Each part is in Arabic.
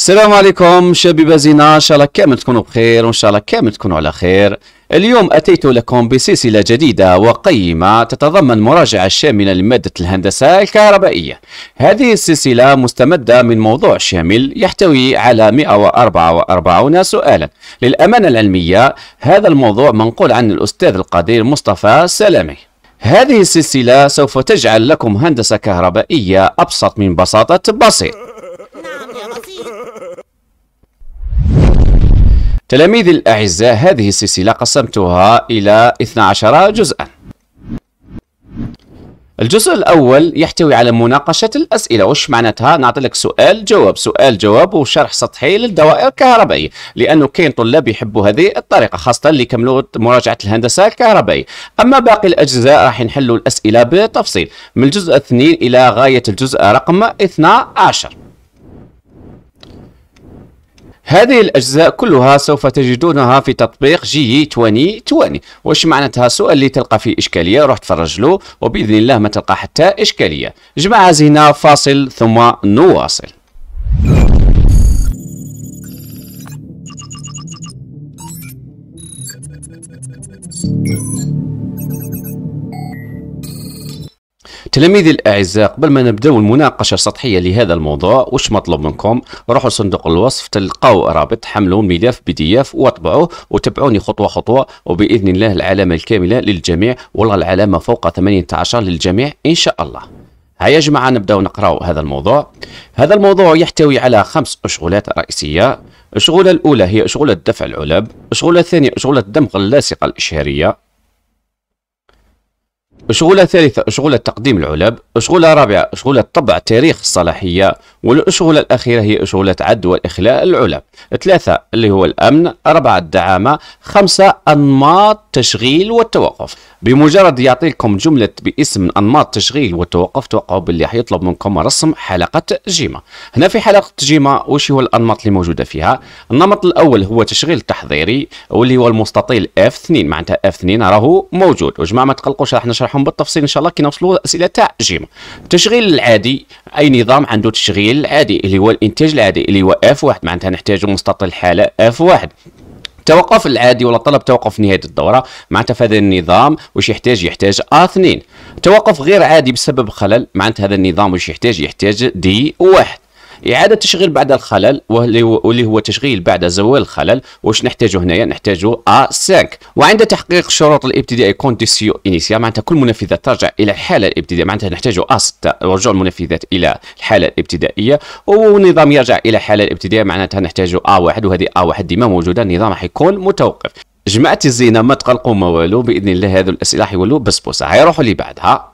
السلام عليكم شبيبة زينة إن شاء الله كامل تكونوا بخير وإن شاء الله كامل تكونوا على خير اليوم أتيت لكم بسلسلة جديدة وقيمة تتضمن مراجعة شاملة لمادة الهندسة الكهربائية هذه السلسلة مستمدة من موضوع شامل يحتوي على 144 سؤالا للأمانة العلمية هذا الموضوع منقول عن الأستاذ القدير مصطفى سلامي هذه السلسلة سوف تجعل لكم هندسة كهربائية أبسط من بساطة بسيط نعم يا بسيط تلاميذي الأعزاء هذه السلسلة قسمتها إلى 12 جزءا الجزء الأول يحتوي على مناقشة الأسئلة وش معناتها نعطي لك سؤال جواب سؤال جواب وشرح سطحي للدوائر الكهربائية لأنه كاين طلاب يحبوا هذه الطريقة خاصة اللي كملوا مراجعة الهندسة الكهربائية أما باقي الأجزاء راح نحلوا الأسئلة بتفصيل من الجزء الثاني إلى غاية الجزء رقم 12 هذه الأجزاء كلها سوف تجدونها في تطبيق جي 2020 واش معناتها سؤال اللي تلقى فيه إشكالية روح تفرج له وبإذن الله ما تلقى حتى إشكالية جماعة زينا فاصل ثم نواصل Thank you. تلاميذي الاعزاء قبل ما نبداو المناقشه السطحيه لهذا الموضوع واش مطلوب منكم روحوا لصندوق الوصف تلقاو رابط حملوا ملف بي دي اف واطبعوه وتبعوني خطوه خطوه وباذن الله العلامه الكامله للجميع والله العلامه فوق 18 للجميع ان شاء الله هيا يا جماعه نبداو نقراو هذا الموضوع هذا الموضوع يحتوي على خمس اشغالات رئيسيه الشغله الاولى هي شغله دفع العلب الشغله الثانيه شغله دمغ اللاصقه الاشهاريه أشغلة ثالثة أشغلة تقديم العلب أشغلة رابعة أشغلة طبع تاريخ الصلاحية والأشغولة الأخيرة هي أشغلة عد وإخلاء العلب ثلاثة اللي هو الأمن أربعة الدعامة خمسة أنماط التشغيل والتوقف بمجرد يعطي لكم جملة باسم أنماط التشغيل والتوقف توقعوا باللي حيطلب منكم رسم حلقة جيمة هنا في حلقة جيمة وش هو الأنماط اللي موجودة فيها النمط الأول هو تشغيل تحضيري واللي هو المستطيل F2 معناتها F2 راهو موجود وجماعة ما تقلقوش راح نشرحهم بالتفصيل إن شاء الله كي نوصلوا الأسئلة تاع جيمة التشغيل العادي أي نظام عنده تشغيل عادي اللي هو الإنتاج العادي اللي هو F1 معناتها نحتاج مستطيل حالة F1 التوقف العادي ولا طلب توقف نهايه الدوره مع هذا النظام واش يحتاج يحتاج ا 2 توقف غير عادي بسبب خلل معناتها هذا النظام واش يحتاج يحتاج دي واحد إعادة تشغيل بعد الخلل واللي هو تشغيل بعد زوال الخلل واش نحتاجو هنايا نحتاجو A5 وعند تحقيق شروط الابتدائي كونديسيو إنيسيا معناتها كل منفذة ترجع إلى الحالة الابتدائية معناتها نحتاجو A6 رجوع المنفذات إلى الحالة الابتدائية والنظام يرجع إلى الحالة الابتدائية معناتها نحتاجو A1 وهذه A1 ديما موجودة النظام حيكون متوقف جمعت الزينه ما تقلقوا ما والو باذن الله هذو الاسئله حيولوا بسبوسه حيروحوا لي بعدها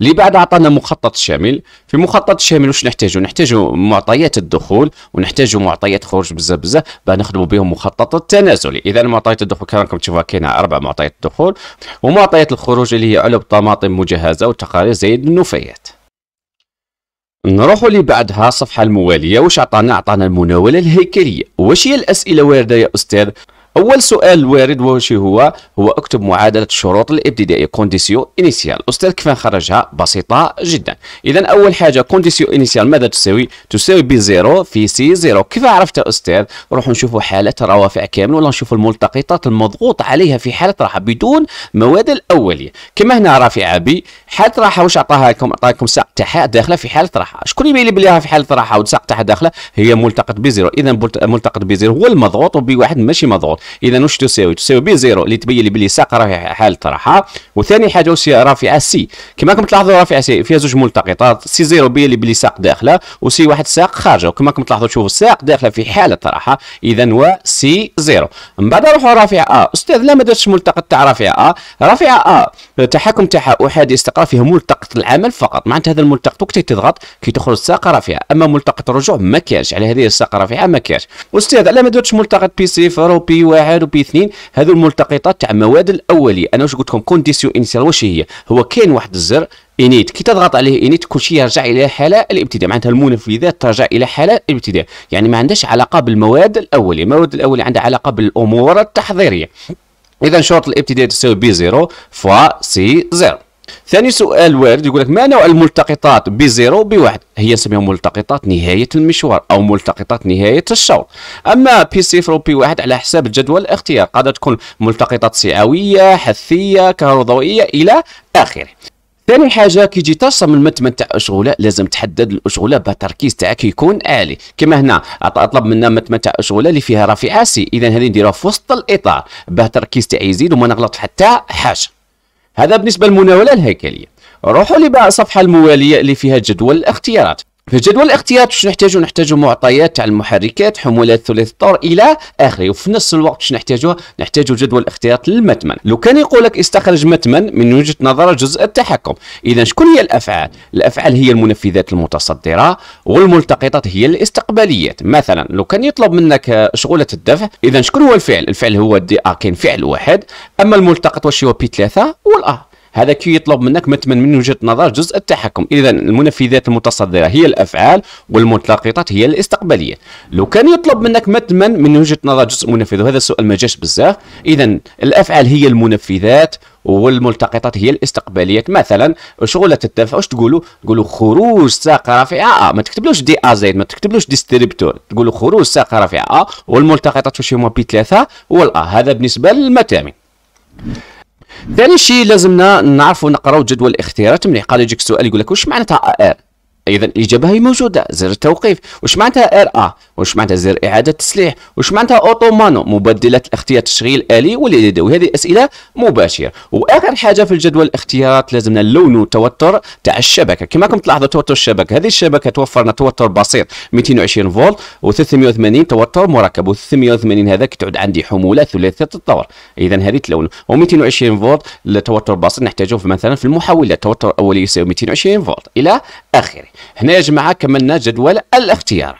اللي بعد عطانا مخطط شامل في مخطط شامل واش نحتاجو نحتاجو معطيات الدخول ونحتاجو معطيات خروج بزاف بزاف باه نخدمو بهم مخطط التنازلي اذا معطيات الدخول كما راكم تشوفوها كاينه اربع معطيات الدخول ومعطيات الخروج اللي هي علب طماطم مجهزه وتقارير زائد النفايات نروحوا اللي بعدها الصفحه المواليه واش عطانا عطانا المناوله الهيكليه واش هي الاسئله وارده يا استاذ أول سؤال وارد وش هو هو اكتب معادلة الشروط الابتدائية كونديسيو انيسيال أستاذ كيف نخرجها بسيطة جدا إذا أول حاجة كونديسيو انيسيال ماذا تساوي تساوي بزيرو في سي زيرو كيف عرفت يا أستاذ روحوا نشوفوا حالة روافع كامل ولا نشوفوا الملتقطات المضغوط عليها في حالة راحة بدون مواد الأولية كما هنا رافعة بي حالة راحة واش عطاها لكم عطاها لكم ساق تاعها داخلة في حالة راحة شكون يبين بليها في حالة راحة وساق تاعها داخلة هي ملتقط بزيرو إذا ملتقط بزيرو هو المضغوط وبي واحد ماشي مضغوط اذا واش تساوي تساوي بي زيرو اللي تبين لي بلي ساق رافعه حاله طرحها وثاني حاجه وسي رافعه سي كما راكم تلاحظوا رافعه سي فيها زوج ملتقطات سي زيرو بين لي بلي ساق داخله وسي واحد ساق خارجه وكما راكم تلاحظوا تشوفوا الساق داخله في حاله طرحها اذا و سي زيرو من بعد نروحوا رافعه ا استاذ لا ما درتش ملتقط تاع رافعه ا رافعه ا التحكم تاعها احادي استقرار فيها ملتقط العمل فقط معناتها هذا الملتقط وقت تضغط كي تخرج ساق رافعه اما ملتقط الرجوع ما كاش على هذه الساق رافعه ما كانش استاذ لا ما درتش ملتقط بي صفر وبي واحد وبي اثنين هذو الملتقطات تاع المواد الاوليه انا واش قلت لكم كونديسيون انيسيال واش هي هو كاين واحد الزر انيت كي تضغط عليه انيت كل شيء يرجع الى حاله الابتداء معناتها المنفذات ترجع الى حاله الابتداء يعني ما عندهاش علاقه بالمواد الاوليه المواد الاوليه عندها علاقه بالامور التحضيريه اذا شرط الابتداء تساوي بي زيرو فوا سي زيرو ثاني سؤال وارد يقول لك ما نوع الملتقطات بزيرو بواحد هي نسميها ملتقطات نهاية المشوار أو ملتقطات نهاية الشوط أما بي صفر وبي واحد على حساب الجدول الاختيار قد تكون ملتقطات سعوية حثية كهروضوئية إلى آخره ثاني حاجه كي تجي ترسم المتمن تاع اشغوله لازم تحدد الاشغوله باه التركيز تاعك يكون عالي كما هنا اطلب منا متمن تاع اشغوله اللي فيها رافعة سي اذا هذه نديرها في وسط الاطار باه التركيز تاعي يزيد وما نغلط حتى حاجه هذا بالنسبة للمناولة الهيكلية روحوا لبقى صفحة الصفحة الموالية اللي فيها جدول الاختيارات في جدول الاختيار شنو نحتاجو نحتاجو معطيات تاع المحركات حمولات ثلاث الطور الى اخره وفي نفس الوقت شنو نحتاجو نحتاجو جدول اختيار للمتمن لو كان يقول لك استخرج متمن من وجهه نظر جزء التحكم اذا شكون هي الافعال الافعال هي المنفذات المتصدره والملتقطات هي الاستقباليات مثلا لو كان يطلب منك شغله الدفع اذا شكون هو الفعل الفعل هو دي ا كاين فعل واحد اما الملتقط واش هو بي 3 والا هذا كي يطلب منك متمن من وجهه نظر جزء التحكم اذا المنفذات المتصدره هي الافعال والمتلقطات هي الاستقباليه لو كان يطلب منك متمن من وجهه نظر جزء منفذ وهذا السؤال ما جاش بزاف اذا الافعال هي المنفذات والملتقطات هي الاستقباليات مثلا شغل تتفق واش تقولوا تقولوا خروج ساقه رافعه آه، ما تكتبلوش دي ا زائد ما تكتبلوش ديستريبتور تقولوا خروج ساقه رافعه آه، والملتقطات واش هما بي ثلاثه والآ هذا بالنسبه للمتامن ثاني شيء لازمنا نعرفوا نقراو جدول الاختيارات مليح قال يجيك سؤال يقول لك واش معناتها ار اذا الاجابه هي موجوده زر التوقيف واش معناتها ار ا واش معناتها زر اعاده التسليح واش معناتها اوتومانو مبدلات الاختيار تشغيل الي واللي هذه اسئله مباشره واخر حاجه في الجدول الاختيارات لازمنا اللون والتوتر تاع الشبكه كما راكم تلاحظوا توتر الشبكه هذه الشبكه توفر لنا توتر بسيط 220 فولت و380 توتر مركب و380 هذا تعود عندي حموله ثلاثيه الدور اذا هذه تلون و220 فولت التوتر البسيط نحتاجه مثلا في المحولات التوتر الاولي يساوي 220 فولت الى اخره هنا يا جماعة كملنا جدول الاختيار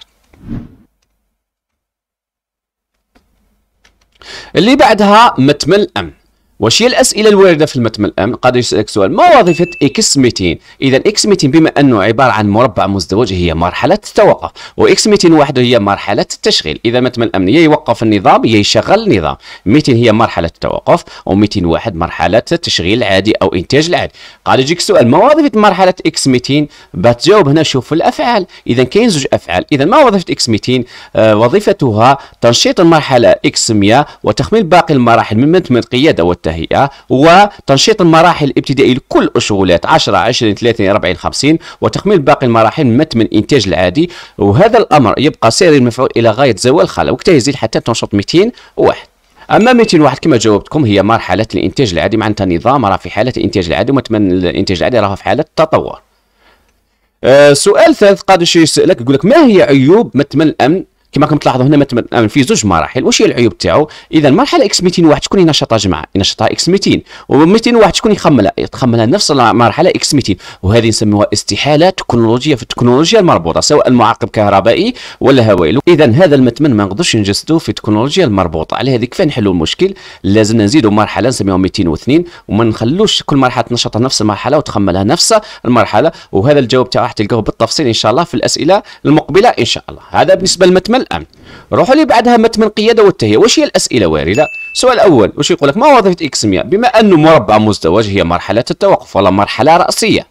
اللي بعدها متمل الأمن واش هي الاسئله الوارده في المتن الامن قد يسالك سؤال ما وظيفه اكس 200 اذا اكس 200 بما انه عباره عن مربع مزدوج هي مرحله التوقف واكس 200 وحده هي مرحله التشغيل اذا متن الامن يوقف النظام يشغل النظام 200 هي مرحله التوقف و201 مرحله التشغيل العادي او انتاج العادي قد يجيك سؤال ما وظيفه مرحله اكس 200 بتجاوب هنا شوف الافعال اذا كاين زوج افعال اذا ما وظيفه اكس 200 آه وظيفتها تنشيط المرحله اكس 100 وتخمين باقي المراحل من متن القياده والتشغيل. التهيئة وتنشيط المراحل الابتدائية لكل الشغلات 10 20 30 40 50 وتكميل باقي المراحل من متن الإنتاج العادي وهذا الأمر يبقى سير المفعول إلى غاية زوال الخلا وقتها يزيد حتى تنشط 200 واحد اما 201 كما جاوبتكم هي مرحله الانتاج العادي معناتها نظام راه في حاله الانتاج العادي ومتمن الانتاج العادي راه في حاله تطور أه سؤال ثالث قادش يسالك يقول لك ما هي عيوب متمن الامن كما راكم تلاحظوا هنا مثلا في زوج مراحل واش هي العيوب تاعو اذا المرحله اكس 201 شكون ينشطها جماعه ينشطها اكس 200 و201 شكون يخملها يتخملها نفس المرحله اكس 200 وهذه نسميوها استحاله تكنولوجيا في التكنولوجيا المربوطه سواء المعقب كهربائي ولا هوائي اذا هذا المتمن ما نقدرش نجسدوه في التكنولوجيا المربوطه على هذيك فين نحلوا المشكل لازم نزيدوا مرحله نسميوها 202 وما نخلوش كل مرحله تنشطها نفس المرحله وتخملها نفس المرحله وهذا الجواب تاعو راح تلقاوه بالتفصيل ان شاء الله في الاسئله المقبله ان شاء الله هذا بالنسبه للمتمن الأمن روحوا لي بعدها متمن قيادة والتهيئة واش هي الأسئلة واردة السؤال الأول واش يقول لك ما وظيفة إكس 100 بما أنه مربع مزدوج هي مرحلة التوقف ولا مرحلة رأسية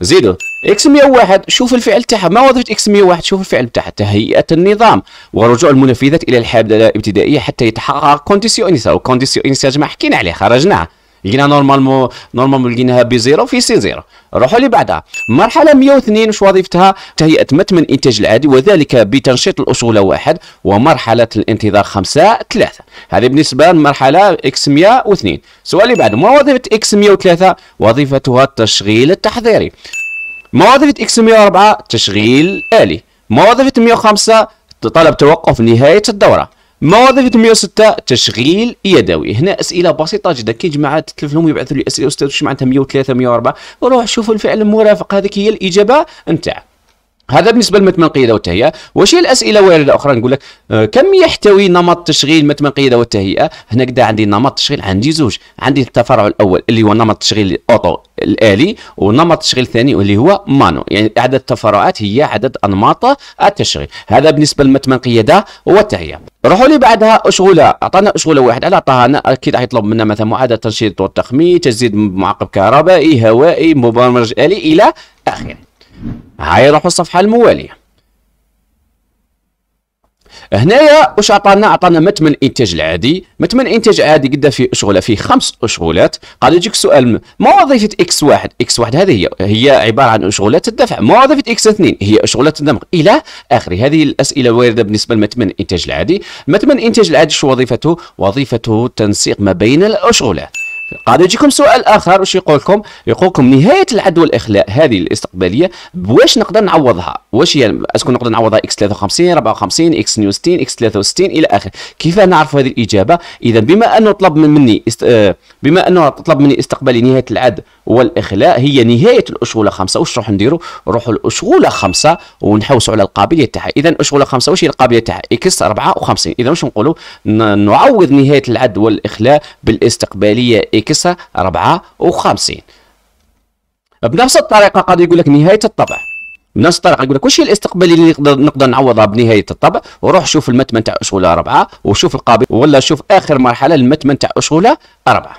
زيدوا اكس 101 شوف الفعل تاعها ما وظيفه اكس 101 شوف الفعل تاعها تهيئه النظام ورجوع المنفذات الى الحاله الابتدائيه حتى يتحقق كونديسيون انسا وكونديسيو انسا جماعه حكينا عليه خرجناه لقينا نورمالمون نورمالمون لقيناها بي زيرو في سي زيرو نروحوا اللي بعدها مرحله 102 واش وظيفتها تهيئه متن الانتاج العادي وذلك بتنشيط الاصوله واحد ومرحله الانتظار خمسه ثلاثه هذه بالنسبه للمرحله اكس 102 السؤال اللي بعده ما وظيفه اكس 103 وظيفتها التشغيل التحضيري ما وظيفه اكس 104 تشغيل الي ما وظيفه 105 طلب توقف نهايه الدوره مواد 306 تشغيل يدوي هنا اسئله بسيطه جدا كي جماعه تتلف لهم يبعثوا لي اسئله استاذ واش معناتها 103 104 وروح شوف الفعل المرافق هذيك هي الاجابه نتاع هذا بالنسبه للمتمة القياده والتهيئه واش هي الاسئله وارده اخرى نقول لك آه، كم يحتوي نمط تشغيل متم القياده والتهيئه هنا كدا عندي نمط تشغيل عندي زوج عندي التفرع الاول اللي هو نمط تشغيل الاوتو الالي ونمط التشغيل الثاني واللي هو مانو يعني عدد التفرعات هي عدد انماط التشغيل هذا بالنسبه للمتمة القياده والتهيئه روحوا لي بعدها اشغوله عطانا اشغوله واحد على عطاها انا اكيد راح يطلب منا مثلا معادله تنشيط والتخمير تجديد معقب كهربائي هوائي مبرمج الي الى اخره هاي روحوا الصفحه المواليه هنايا واش عطانا عطانا متمن انتاج العادي متمن انتاج عادي قد فيه شغله فيه خمس شغلات قال يجيك سؤال ما وظيفه اكس واحد اكس واحد هذه هي هي عباره عن شغلات الدفع ما وظيفه اكس اثنين هي شغلات الدمغ الى اخره هذه الاسئله وارده بالنسبه لمتمن الانتاج العادي متمن الانتاج العادي شو وظيفته وظيفته تنسيق ما بين الاشغلات قاعد يجيكم سؤال اخر واش يقول لكم يقول لكم نهايه العد والاخلاء هذه الاستقباليه بواش نقدر نعوضها واش هي اسكون نقدر نعوضها اكس 53 54 اكس 62 60 اكس 63 الى اخره كيف نعرف هذه الاجابه اذا بما انه طلب من مني است... آه، بما انه طلب مني استقبالي نهايه العد والاخلاء هي نهايه الاشغوله خمسه واش نروح نديروا نروحوا الاشغوله خمسه ونحوسوا على القابليه تاعها اذا اشغوله خمسه واش هي القابليه تاعها اكس 54 اذا واش نقولوا نعوض نهايه العد والاخلاء بالاستقباليه يعكسها 54 بنفس الطريقه قد يقول لك نهايه الطبع بنفس الطريقه يقول لك واش هي الاستقباليه اللي نقدر نقدر نعوضها بنهايه الطبع وروح شوف المتمن تاع اشغال اربعه وشوف القابل ولا شوف اخر مرحله المتمن تاع اشغال ربعة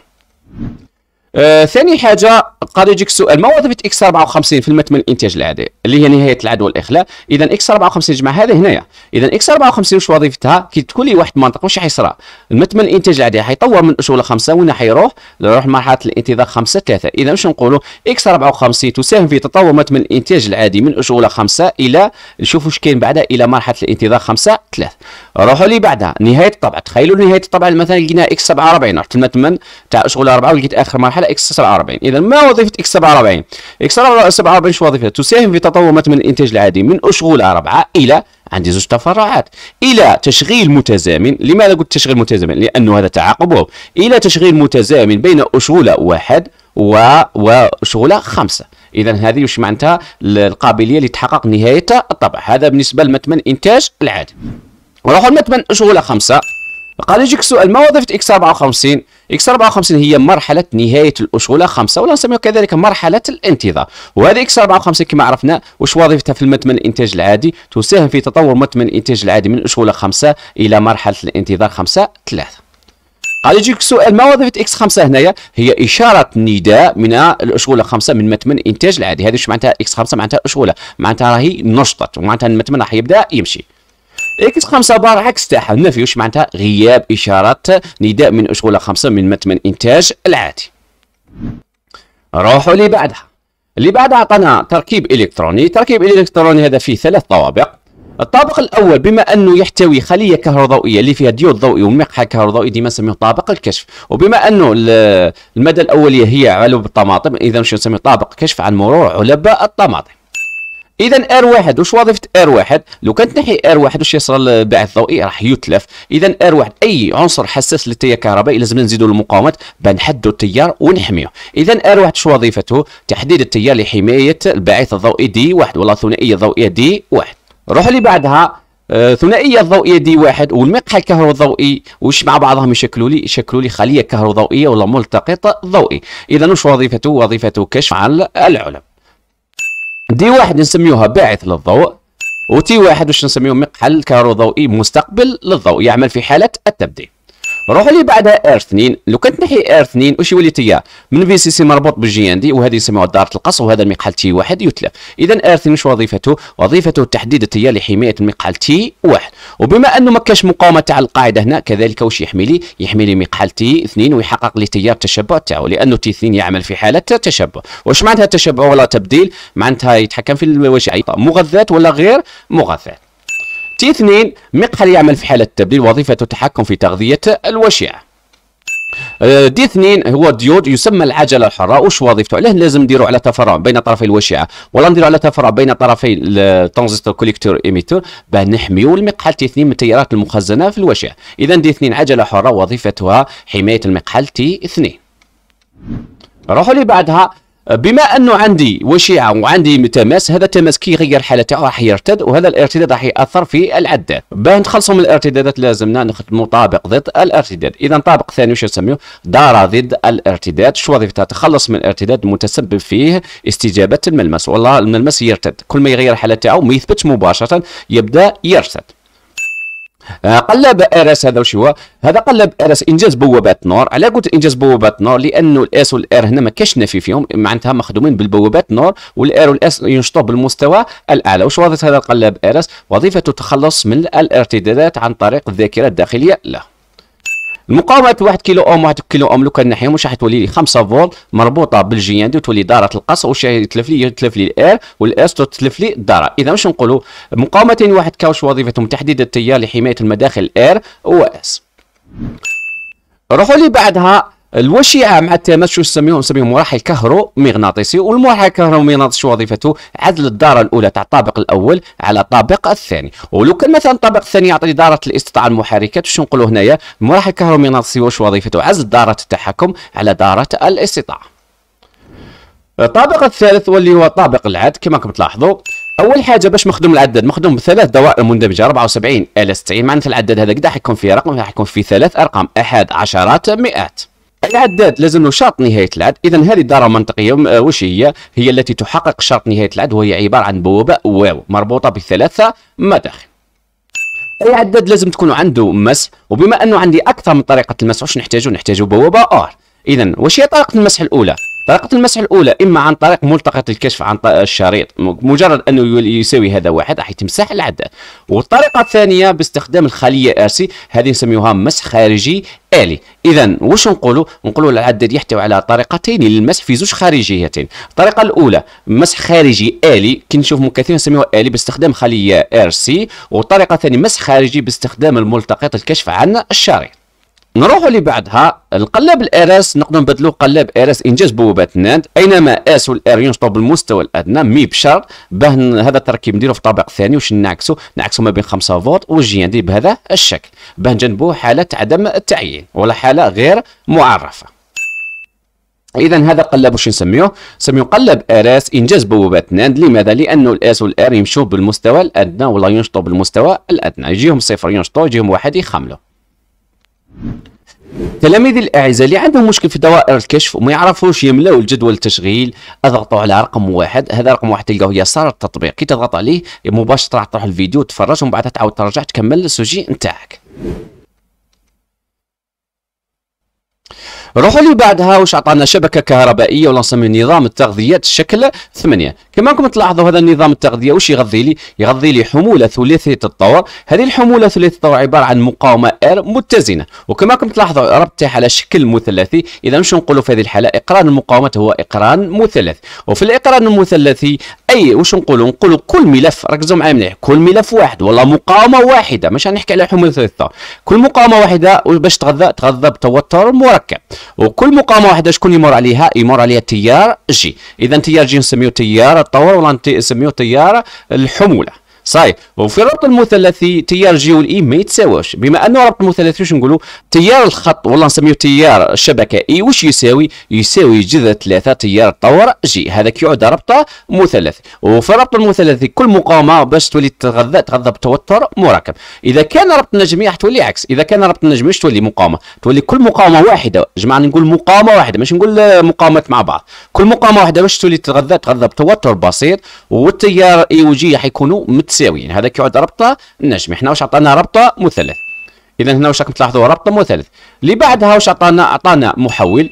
آه ثاني حاجه قد يجيك السؤال ما هو اكس 54 في المتمن الانتاج العادي اللي هي نهايه العدوى والاخلاء اذا اكس 54 جمع هذا هنايا اذا اكس 54 واش وظيفتها كي تكون لي واحد المنطق واش حيصرى المتمن الانتاج العادي حيطور من الاصول خمسه وين حيروح يروح مرحله الانتظار خمسه ثلاثه اذا واش نقولوا اكس 54 تساهم في تطور متمن الانتاج العادي من اصول خمسه الى نشوفوا واش كاين بعدها الى مرحله الانتظار خمسه ثلاثه روحوا لي بعدها نهايه الطبع تخيلوا نهايه الطبع مثلا لقينا اكس 47 رحت المتمن تاع اصول 4 ولقيت اخر مرحله اكس 47 اذا ما وظيفه اكس 47 اكس 47 شو وظيفتها تساهم في تطور متن الانتاج العادي من اشغال اربعه الى عندي زوج تفرعات الى تشغيل متزامن لماذا قلت تشغيل متزامن لانه هذا تعاقب الى تشغيل متزامن بين أشغول واحد و وشغله خمسه اذا هذه وش معناتها القابليه لتحقق نهايه الطبع هذا بالنسبه لمتمن الانتاج العادي نروحوا لمتمن أشغول خمسه قال يجيك سؤال ما وظيفه اكس 54 اكس 54 هي مرحله نهايه الاشغله 5 ولا نسميها كذلك مرحله الانتظار وهذه اكس 54 كما عرفنا واش وظيفتها في المتمن الانتاج العادي تساهم في تطور متمن الانتاج العادي من الاشغله 5 الى مرحله الانتظار 5 3 قال يجيك السؤال ما وظيفه اكس 5 هنايا هي اشاره نداء من الاشغوله 5 من متمن الانتاج العادي هذه واش معناتها اكس 5 معناتها اشغوله معناتها راهي نشطت ومعناتها المتمن راح يبدا يمشي اكس إيه، 5 بار عكس تاعها نفي واش معناتها غياب اشاره نداء من اشغوله خمسه من متمن انتاج العادي روحوا اللي بعدها اللي بعدها عطانا تركيب الكتروني تركيب الكتروني هذا فيه ثلاث طوابق الطابق الاول بما انه يحتوي خليه كهروضوئيه اللي فيها ديود ضوئي ومقحى كهروضوئي ديما نسميه طابق الكشف وبما انه المدى الاوليه هي علب الطماطم اذا شنو نسميه طابق كشف عن مرور علب الطماطم اذا ار واحد واش وظيفه ار واحد لو كان تنحي ار واحد واش يصرى الباعث الضوئي راح يتلف اذا ار واحد اي عنصر حساس للتيار الكهربائي لازم نزيدوا المقاومات بنحدوا التيار ونحميه اذا ار واحد شو وظيفته تحديد التيار لحمايه الباعث الضوئي دي واحد ولا الثنائيه الضوئيه دي واحد روحوا اللي بعدها آه، ثنائيه الضوئيه دي واحد والمقحى الكهروضوئي واش مع بعضهم يشكلوا لي يشكلوا لي خليه كهروضوئيه ولا ملتقط ضوئي اذا واش وظيفته وظيفته كشف عن العلم دي واحد نسميوها باعث للضوء وتي واحد واش نسميوه مقحل كارو ضوئي مستقبل للضوء يعمل في حالة التبديل روحوا لي بعدها ار 2 لو كانت نحي ار 2 واش يولي تيار من في سي سي مربوط بالجي ان دي وهذه يسموها دارة القص وهذا المقحل تي واحد يتلف اذا ار 2 واش وظيفته وظيفته تحديد التيار لحمايه المقحل تي واحد وبما انه ما كاش مقاومه تاع القاعده هنا كذلك واش يحمي لي يحمي لي مقحل تي 2 ويحقق لي تيار التشبع تاعو لانه تي 2 يعمل في حاله تشبع واش معناتها تشبع ولا تبديل معناتها يتحكم في الوجعيه مغذات ولا غير مغذات تي اثنين مقهى يعمل في حالة التبليل وظيفته تحكم في تغذية الوشيعة آه، دي اثنين هو ديود يسمى العجلة الحرة وش وظيفته علاه لازم نديرو على تفرع بين طرفي الوشعة ولا نديرو على تفرع بين طرفي الترانزستور كوليكتور ايميتور باه نحميو المقحل تي اثنين من التيارات المخزنة في الوشعة اذا دي اثنين عجلة حرة وظيفتها حماية المقحل تي اثنين روحوا لي بعدها بما انه عندي وشيعه وعندي تماس هذا التماس كي الحالة حالته راح يرتد وهذا الارتداد راح ياثر في العداد باه نتخلصوا من الارتدادات لازمنا نخدموا طابق ضد الارتداد اذا طابق ثاني واش نسميه دار ضد الارتداد شو وظيفتها تخلص من الارتداد المتسبب فيه استجابه الملمس والله الملمس يرتد كل ما يغير حالته او ما يثبتش مباشره يبدا يرتد آه، قلب ارس هذا واش هو هذا قلب ارس انجاز بوابات نور على قلت انجاز بوابات نور لانه الاس والار هنا ما كاش نفي فيهم معناتها مخدومين بالبوابات نور والار والاس ينشطوا بالمستوى الاعلى وش وظيفه هذا القلب ارس وظيفته التخلص من الارتدادات عن طريق الذاكره الداخليه له المقاومه واحد كيلو اوم واحد كيلو اوم لو كان نحيهم مش راح تولي لي 5 فولت مربوطه بالجي ان دي وتولي داره القصر واش يتلف لي يتلف لي الار والاس تتلف لي الداره اذا واش نقولوا مقاومتين واحد كاوش وظيفتهم تحديد التيار لحمايه المداخل اير واس روحوا لي بعدها الوشيعه مع التمشي نسميهم نسميهم مراحل كهرومغناطيسي والمراحل الكهرومغناطيسي وظيفته عدل الداره الاولى تاع الطابق الاول على الطابق الثاني ولو كان مثلا الطابق الثاني يعطي داره الاستطاعه المحركات واش نقولوا هنايا المراحل الكهرومغناطيسي واش وظيفته عزل داره التحكم على داره الاستطاعه الطابق الثالث واللي هو طابق العد كما راكم تلاحظوا اول حاجه باش مخدوم العداد مخدوم بثلاث دوائر مندمجه 74 الى 90 معناتها العداد هذا قد راح يكون فيه رقم راح يكون فيه ثلاث ارقام احد عشرات مئات العداد لازم له شرط نهايه العد اذا هذه الداره المنطقيه آه، وش هي هي التي تحقق شرط نهايه العد وهي عباره عن بوابه واو مربوطه بثلاثه مداخل اي العداد لازم تكون عنده مسح وبما انه عندي اكثر من طريقه المسح واش نحتاجو نحتاجو بوابه ار اذا وش هي طريقه المسح الاولى طريقة المسح الأولى إما عن طريق ملتقط الكشف عن الشريط مجرد أنه يساوي هذا واحد راح يتمسح العداد والطريقة الثانية باستخدام الخلية آرسي هذه نسميوها مسح خارجي آلي إذا واش نقولوا؟ نقولوا العداد يحتوي على طريقتين للمسح في زوج خارجيتين الطريقة الأولى مسح خارجي آلي كي نشوف كثير نسميوه آلي باستخدام خلية ار سي والطريقة الثانية مسح خارجي باستخدام الملتقط الكشف عن الشريط نروحوا اللي بعدها القلاب الاراس نقدر نبدلو قلاب اراس انجاز بوابات ناند اينما اس والار ينشطوا بالمستوى الادنى مي بشرط باه هذا التركيب نديرو في طابق ثاني واش نعكسو نعكسو ما بين 5 فولت والجي ان بهذا الشكل باه نجنبوه حاله عدم التعيين ولا حاله غير معرفه اذا هذا قلاب واش نسميوه نسميوه قلاب اراس انجاز بوابات ناند لماذا لانه الاس والار يمشوا بالمستوى الادنى ولا ينشطوا بالمستوى الادنى يجيهم صفر ينشطوا يجيهم واحد يخملوا تلاميذ الاعزاء اللي عندهم مشكل في دوائر الكشف وما يعرفوش يملاو الجدول التشغيل اضغطوا على رقم واحد هذا رقم واحد تلقاه يسار التطبيق كي تضغط عليه مباشره راح تروح الفيديو تفرج ومن بعدها تعاود ترجع تكمل السوجي نتاعك روحوا لي بعدها واش عطانا شبكه كهربائيه ولا نسمي نظام التغذيه الشكل 8 كما راكم تلاحظوا هذا النظام التغذيه واش يغذي لي يغذي لي حموله ثلاثيه الطور هذه الحموله ثلاثيه الطور عباره عن مقاومه ار متزنه وكما راكم تلاحظوا ربطتها تاعها على شكل مثلثي اذا واش نقولوا في هذه الحاله اقران المقاومه هو اقران مثلث وفي الاقران المثلثي اي واش نقولوا نقولوا كل ملف ركزوا معايا مليح كل ملف واحد ولا مقاومه واحده مش نحكي على حموله ثلاثيه كل مقاومه واحده باش تغذى تغذى بتوتر مركب وكل مقاومه واحده شكون يمر عليها يمر عليها التيار جي اذا تيار جي نسميه تيار الطور ولا نسميه تيار الحموله صحيح وفي ربط المثلثي تيار جي والاي e ما يتساواش بما انه ربط المثلثي واش نقولوا تيار الخط ولا نسميه تيار الشبكه اي e. واش يساوي يساوي جذر ثلاثه تيار الطور جي هذا كيعود ربط مثلثي وفي ربط المثلثي كل مقاومه باش تولي تغذى تغذى بتوتر مركب اذا كان ربط النجمي راح تولي عكس اذا كان ربط النجمي واش تولي مقاومه تولي كل مقاومه واحده جمع نقول مقاومه واحده مش نقول مقاومات مع بعض كل مقاومه واحده باش تولي تغذى تغذى بتوتر بسيط والتيار اي e وجي راح يكونوا تساوي يعني هذا كيعود ربطه النجم حنا واش عطانا ربطه مثلث اذا هنا واش راكم تلاحظوا ربطه مثلث اللي بعدها واش عطانا عطانا محول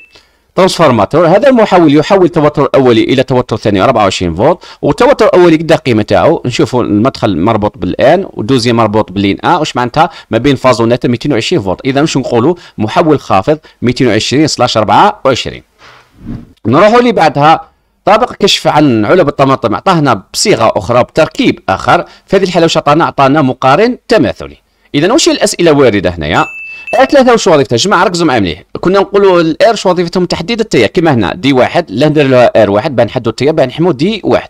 ترانسفورماتور هذا المحول يحول توتر اولي الى توتر ثاني 24 فولت والتوتر الاولي قد القيمه تاعو نشوفوا المدخل مربوط بالان والدوزي مربوط باللين ا واش معناتها ما بين فاز فازونات 220 فولت اذا واش نقولوا محول خافض 220 سلاش 24 نروحوا اللي بعدها طابق كشف عن علب الطماطم اعطاهنا بصيغه اخرى بتركيب اخر في هذه الحاله واش اعطانا اعطانا مقارن تماثلي اذا واش هي الاسئله وارده هنايا ثلاثه واش وظيفتها جماعه ركزوا معايا مليح كنا نقولوا الار واش وظيفتهم تحديد التيار كما هنا دي واحد لا ندير لها ار واحد باه نحدوا التيا باه نحموا دي واحد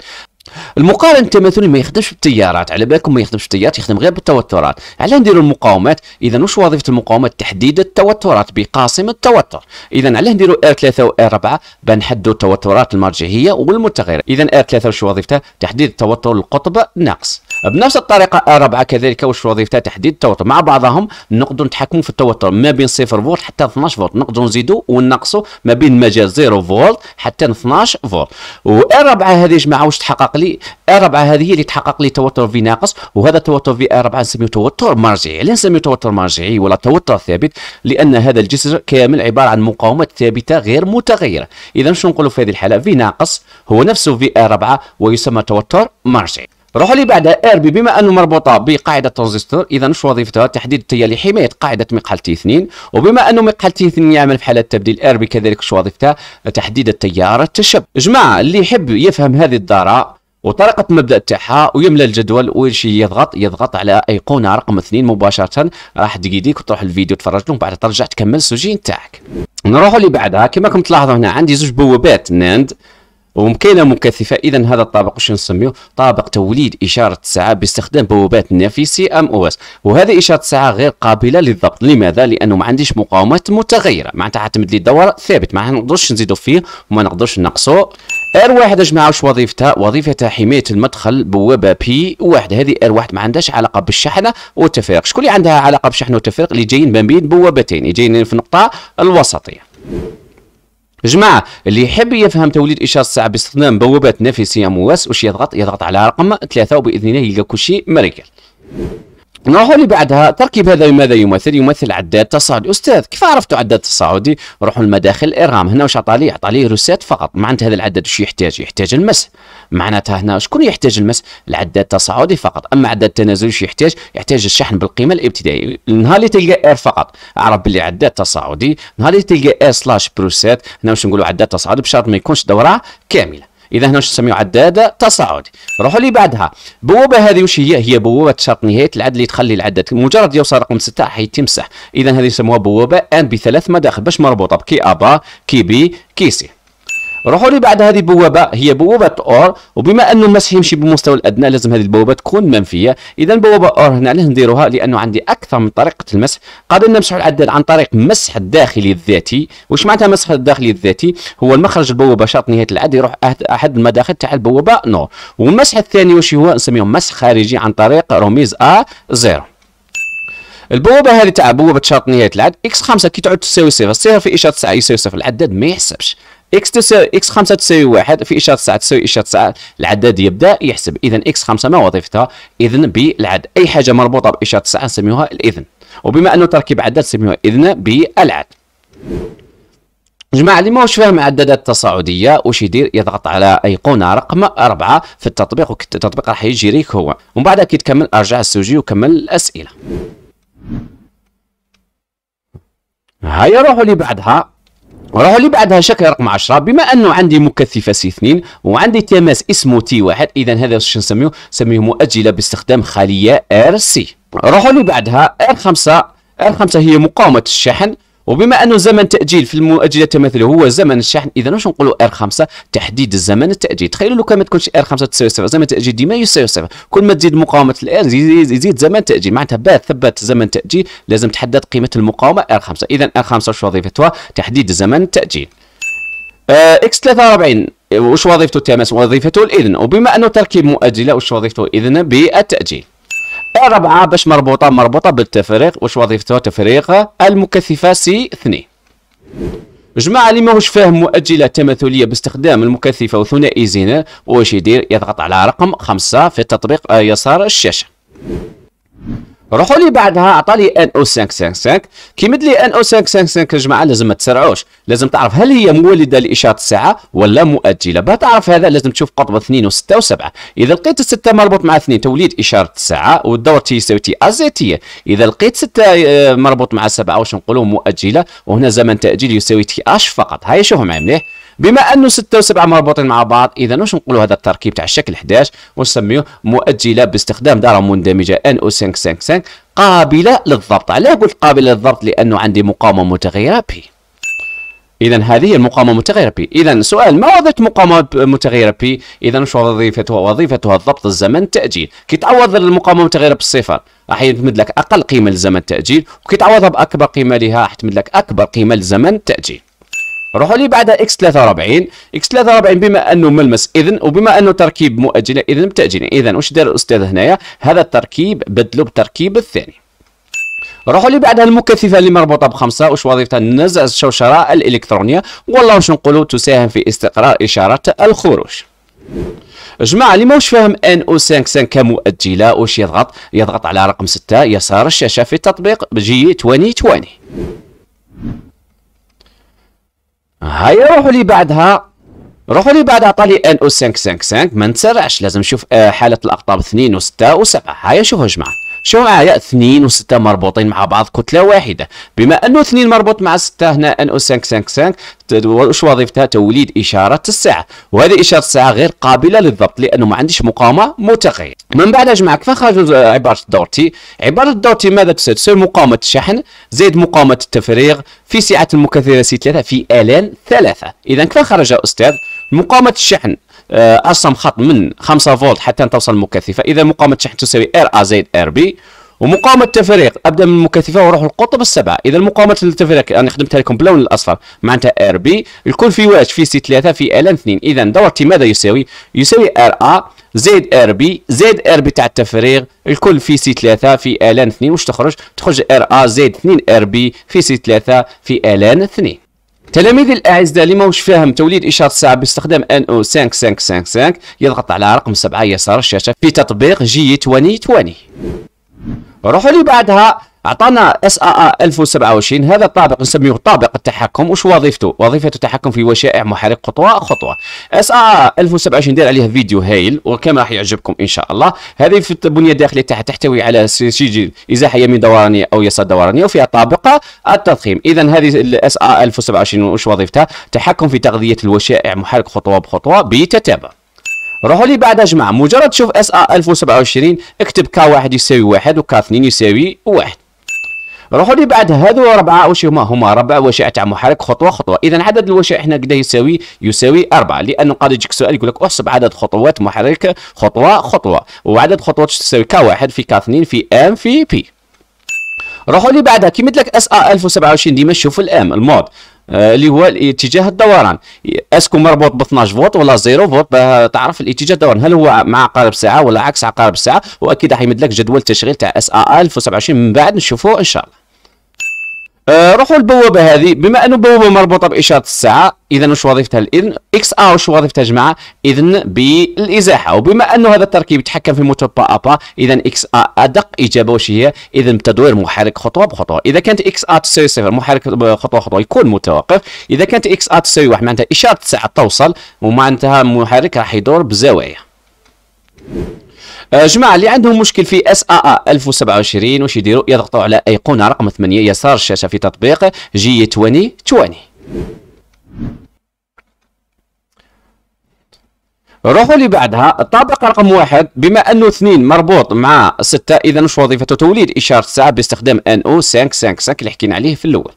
المقارنه التماثلي ما يخدمش بالتيارات على بالكم ما يخدمش بالتيارات يخدم غير بالتوترات علاه نديروا المقاومات اذا واش وظيفه المقاومات تحديد التوترات بقاسم التوتر اذا علاه نديروا ار 3 و ار 4 بنحدوا التوترات المرجعيه والمتغيره اذا ار 3 واش وظيفتها تحديد التوتر القطب ناقص بنفس الطريقه ار 4 كذلك واش وظيفتها تحديد التوتر مع بعضهم نقدروا نتحكموا في التوتر ما بين 0 فولت حتى 12 فولت نقدروا نزيدوا ونقصوا ما بين مجال 0 فولت حتى 12 فولت و ار 4 هذه جماعه واش تحقق تحقق لي 4 هذه اللي تحقق لي توتر في ناقص وهذا التوتر في 4 نسميه توتر مرجعي، لا نسميه توتر مرجعي ولا توتر ثابت لان هذا الجسر كامل عباره عن مقاومات ثابته غير متغيره، اذا شنو نقولوا في هذه الحاله؟ في ناقص هو نفسه في 4 ويسمى توتر مرجعي. روحوا لي بعدها ار بي بما انه مربوطه بقاعده ترانزستور اذا شو وظيفتها تحديد التيار لحمايه قاعده مقحل تي 2 وبما انه مقحل تي 2 يعمل في حاله تبديل ار بي كذلك شو وظيفتها تحديد التيار التشب جماعه اللي يحب يفهم هذه الداره وطريقه المبدا تاعها ويملى الجدول اول شيء يضغط يضغط على ايقونه رقم اثنين مباشره راح تقيديك وتروح الفيديو تفرج له بعد ترجع تكمل السجين تاعك نروحوا اللي بعدها كما راكم تلاحظوا هنا عندي زوج بوابات ناند ومكاينه مكثفه اذا هذا الطابق واش نسميه طابق توليد اشاره الساعه باستخدام بوابات نافي سي ام او اس وهذه اشاره الساعه غير قابله للضبط لماذا لانه ما عنديش مقاومات متغيره معناتها حتمد لي الدوره ثابت ما نقدرش نزيدو فيه وما نقدرش نقصو ار واحد يا جماعه واش وظيفتها وظيفتها حمايه المدخل بوابه بي واحد هذه ار واحد ما عندهاش علاقه بالشحنه والتفريق شكون اللي عندها علاقه بالشحنه والتفريق اللي جايين ما بين بوابتين جايين في النقطه الوسطيه جماعة اللي يحب يفهم توليد إشارة الساعة باستخدام بوابات نافذة مواس ام واش يضغط يضغط على رقم ثلاثة وبإذن الله يلقى كل شيء مريكل نروحوا اللي بعدها تركيب هذا ماذا يمثل؟ يمثل عداد تصاعدي، أستاذ كيف عرفتوا عداد تصاعدي؟ روحوا المداخل إرام، هنا واش عطى لي؟ عطى لي روسيت فقط، معناتها هذا العداد واش يحتاج؟ يحتاج يحتاج المس معناتها هنا شكون يحتاج المس؟ العداد التصاعدي فقط، أما عداد التنازل واش يحتاج؟ يحتاج الشحن بالقيمة الابتدائية، النهار اللي تلقى إير فقط، أعرف باللي عداد تصاعدي، النهار اللي تلقى إير سلاش بروسيت، هنا واش نقولوا عداد تصاعدي بشرط ما يكونش دورة كاملة. اذا هنا نسميو عداد تصاعدي روحوا لي بعدها بوابه هذه واش هي هي بوابه شرط نهايه العدد اللي تخلي العدد مجرد يوصل رقم 6 حيتمسح اذا هذه يسموها بوابه ان بثلاث مداخل باش مربوطه بكي ابا كي بي كي سي روحوا لي بعد هذه بوابه هي بوابه اور وبما انه المسح يمشي بالمستوى الادنى لازم هذه البوابه تكون منفيه اذا بوابه اور هنا علاه نديروها لانه عندي اكثر من طريقه المسح قادر نمسح العداد عن طريق مسح الداخلي الذاتي واش معناتها مسح الداخلي الذاتي هو المخرج البوابه شرط نهايه العد يروح احد المداخل تاع البوابه نور والمسح الثاني واش هو نسميه مسح خارجي عن طريق رميز ا زيرو البوابه هذه تاع بوابه شرط نهايه العد اكس 5 كي تعود تساوي صفر صفر في اشاره تسعة يساوي صفر العداد ما يحسبش اكس تساوي اكس 5 تساوي واحد في اشاره 9 تساوي اشاره 9 العداد يبدا يحسب اذا اكس 5 ما وظيفتها اذن بالعد اي حاجه مربوطه باشاره 9 نسميوها الاذن وبما انه تركيب عداد نسميوها اذن بالعد جماعة اللي ماهوش فاهم العدادات التصاعدية واش يدير يضغط على أيقونة رقم أربعة في التطبيق والتطبيق راح يجي ليك هو ومن بعد كي تكمل أرجع السوجي وكمل الأسئلة هيا روحوا اللي بعدها وراح اللي بعدها شكل رقم 10 بما انه عندي مكثفه سي 2 وعندي تماس اسمه تي 1 اذا هذا شو نسميه؟ نسميه نسميه مؤجله باستخدام خليه ار سي روحوا اللي بعدها ار 5 ار 5 هي مقاومه الشحن وبما انه زمن تاجيل في المؤجلات التماثيليه هو زمن الشحن اذا واش نقولوا ار 5 تحديد الزمن التاجيل تخيلوا لو كان ما تكونش ار 5 تساوي صفر زمن التاجيل ديما يساوي صفر كل ما تزيد مقاومه الار يزيد زمن التاجيل معناتها باه ثبت زمن التاجيل لازم تحدد قيمه المقاومه ار 5 اذا ار 5 واش وظيفتها تحديد زمن التاجيل اكس 43 واش وظيفته التماس وظيفته الاذن وبما انه تركيب مؤجله واش وظيفته الاذن بالتاجيل أربعة باش مربوطة مربوطة بالتفريق واش وظيفته تفريق المكثفة سي اثنين جماعة اللي ماهوش فاهم مؤجلة تماثلية باستخدام المكثفة وثنائي زينة واش يدير يضغط على رقم خمسة في التطبيق آه، يسار الشاشة روحوا لي بعدها عطالي ان او 555 كي مد لي ان او 555 يا جماعه لازم ما تسرعوش لازم تعرف هل هي مولده لاشاره الساعه ولا مؤجله باه تعرف هذا لازم تشوف قطب 2 و6 و7 اذا لقيت 6 مربوط مع 2 توليد اشاره الساعه والدور تي يساوي تي ازيتيه اذا لقيت 6 آه، مربوط مع 7 واش نقولوا مؤجله وهنا زمن تاجيل يساوي تي اش فقط هيا شوفوا معايا مليح بما انه 6 و7 مربوطين مع بعض اذا واش نقولوا هذا التركيب تاع الشكل 11 ونسميه مؤجله باستخدام داره مندمجه او 555 قابله للضبط علاه قلت قابله للضبط لانه عندي مقاومه متغيره بي اذا هذه هي المقاومه المتغيره بي اذا سؤال ما وظيفه مقاومه متغيره بي اذا وش وظيفتها وظيفتها ضبط الزمن التاجيل كي تعوض المقاومه المتغيره بالصفر راح يتمد لك اقل قيمه لزمن التاجيل وكي تعوضها باكبر قيمه لها راح تمد لك اكبر قيمه لزمن التاجيل روحوا لي بعدها اكس 43 اكس 43 بما انه ملمس اذن وبما انه تركيب مؤجله اذن بتاجيله اذا واش دار الاستاذ هنايا هذا التركيب بدلو بالتركيب الثاني روحوا لي بعدها المكثفه اللي مربوطه بخمسه واش وظيفتها نزع الشوشره الالكترونيه والله واش نقولوا تساهم في استقرار اشاره الخروج جماعة اللي ماهوش فاهم ان او 55 كمؤجلة واش يضغط يضغط على رقم 6 يسار الشاشة في التطبيق جي 2020 هاي روحوا لي بعدها روحوا لي بعدها عطى لي ان او 555 ما نتسرعش لازم نشوف آه، حاله الاقطاب 2 و6 و7 هاي شوفوا جماعه شعاع آية؟ اثنين وستة مربوطين مع بعض كتلة واحدة بما أنه اثنين مربوط مع ستة هنا NO 555 وش وظيفتها توليد إشارة الساعة وهذه إشارة الساعة غير قابلة للضبط لأنه ما عنديش مقاومة متغيرة من بعد أجمع كيف نخرج عبارة دورتي عبارة دورتي ماذا تساوي تساوي مقاومة الشحن زائد مقاومة التفريغ في سعة المكثرة سي ثلاثة في آلان ثلاثة إذا كيف خرج أستاذ مقاومة الشحن اصلا آه، خط من 5 فولت حتى توصل المكثفه اذا مقاومه الشحن تساوي ار ا زائد ار بي ومقاومه التفريق ابدا من المكثفه وروح للقطب السبعه اذا مقاومه التفريق انا خدمتها لكم باللون الاصفر معناتها ار بي الكل في واش في سي 3 في ال 2 اذا دورتي ماذا يساوي يساوي ار ا زائد ار بي زائد ار بي تاع التفريغ الكل في سي 3 في ال 2 واش تخرج تخرج ار ا زائد 2 ار بي في سي 3 في ال 2 تلاميذي الاعزاء اللي ماهوش فاهم توليد اشاره الساعه باستخدام ان او 5555 يضغط على رقم 7 يسار الشاشه في تطبيق جي 2020 روحوا لي بعدها اعطانا اس ا ا 1027 هذا الطابق نسميه طابق التحكم وش وظيفته؟ وظيفته التحكم في وشائع محرك خطوه خطوه. اس ا ا 1027 داير عليها فيديو هايل وكما راح يعجبكم ان شاء الله. هذه في البنيه الداخليه تاعها تحتوي على سيجي ازاحه يمين دورانيه او يسار دورانيه وفيها طابقه التضخيم. اذا هذه الاس ا 1027 وش وظيفتها؟ تحكم في تغذيه الوشائع محرك خطوه بخطوه بتتابع. روحوا لي بعد يا جماعه مجرد تشوف اس ا 1027 اكتب ك واحد يساوي واحد وك اثنين يساوي واحد روحوا لي بعد هذو ربعة وش هما هما ربع وشعة تاع محرك خطوة خطوة إذا عدد الوشع هنا كده يساوي يساوي أربعة لأنه قد يجيك سؤال يقول لك احسب عدد خطوات محرك خطوة خطوة وعدد خطوات تساوي واحد في اثنين في ام في بي روحوا لي بعدها كي مثلك اس ا 1027 ديما تشوفوا الام المود آه، اللي هو الاتجاه الدوران اسكو مربوط ب 12 فولت ولا 0 فولت باه تعرف الاتجاه الدوران هل هو مع عقارب ساعه ولا عكس عقارب ساعه واكيد راح يمد لك جدول تشغيل تاع اس ا 1027 من بعد نشوفوه ان شاء الله آه روحوا للبوابه هذه بما انه بوابه مربوطه باشاره الساعه اذا وش وظيفتها الاذن اكس ار وش وظيفتها جماعه اذن بالازاحه وبما انه هذا التركيب يتحكم في موتور با ابا اذا اكس ا ادق اجابه وش هي اذن بتدوير محرك خطوه بخطوه اذا كانت اكس ا تساوي صفر محرك خطوه خطوه يكون متوقف اذا كانت اكس ا تساوي واحد معناتها اشاره الساعه توصل ومعناتها المحرك راح يدور بزوايا آه، جماعه اللي عندهم مشكل في اس ا ا 1027 واش يديروا يضغطوا على ايقونه رقم 8 يسار الشاشه في تطبيق جي 2020 إيه إيه. روحوا اللي بعدها الطابق رقم واحد بما انه اثنين مربوط مع ستة اذا وش وظيفته توليد اشاره الساعه باستخدام ان او 555 اللي حكينا عليه في الاول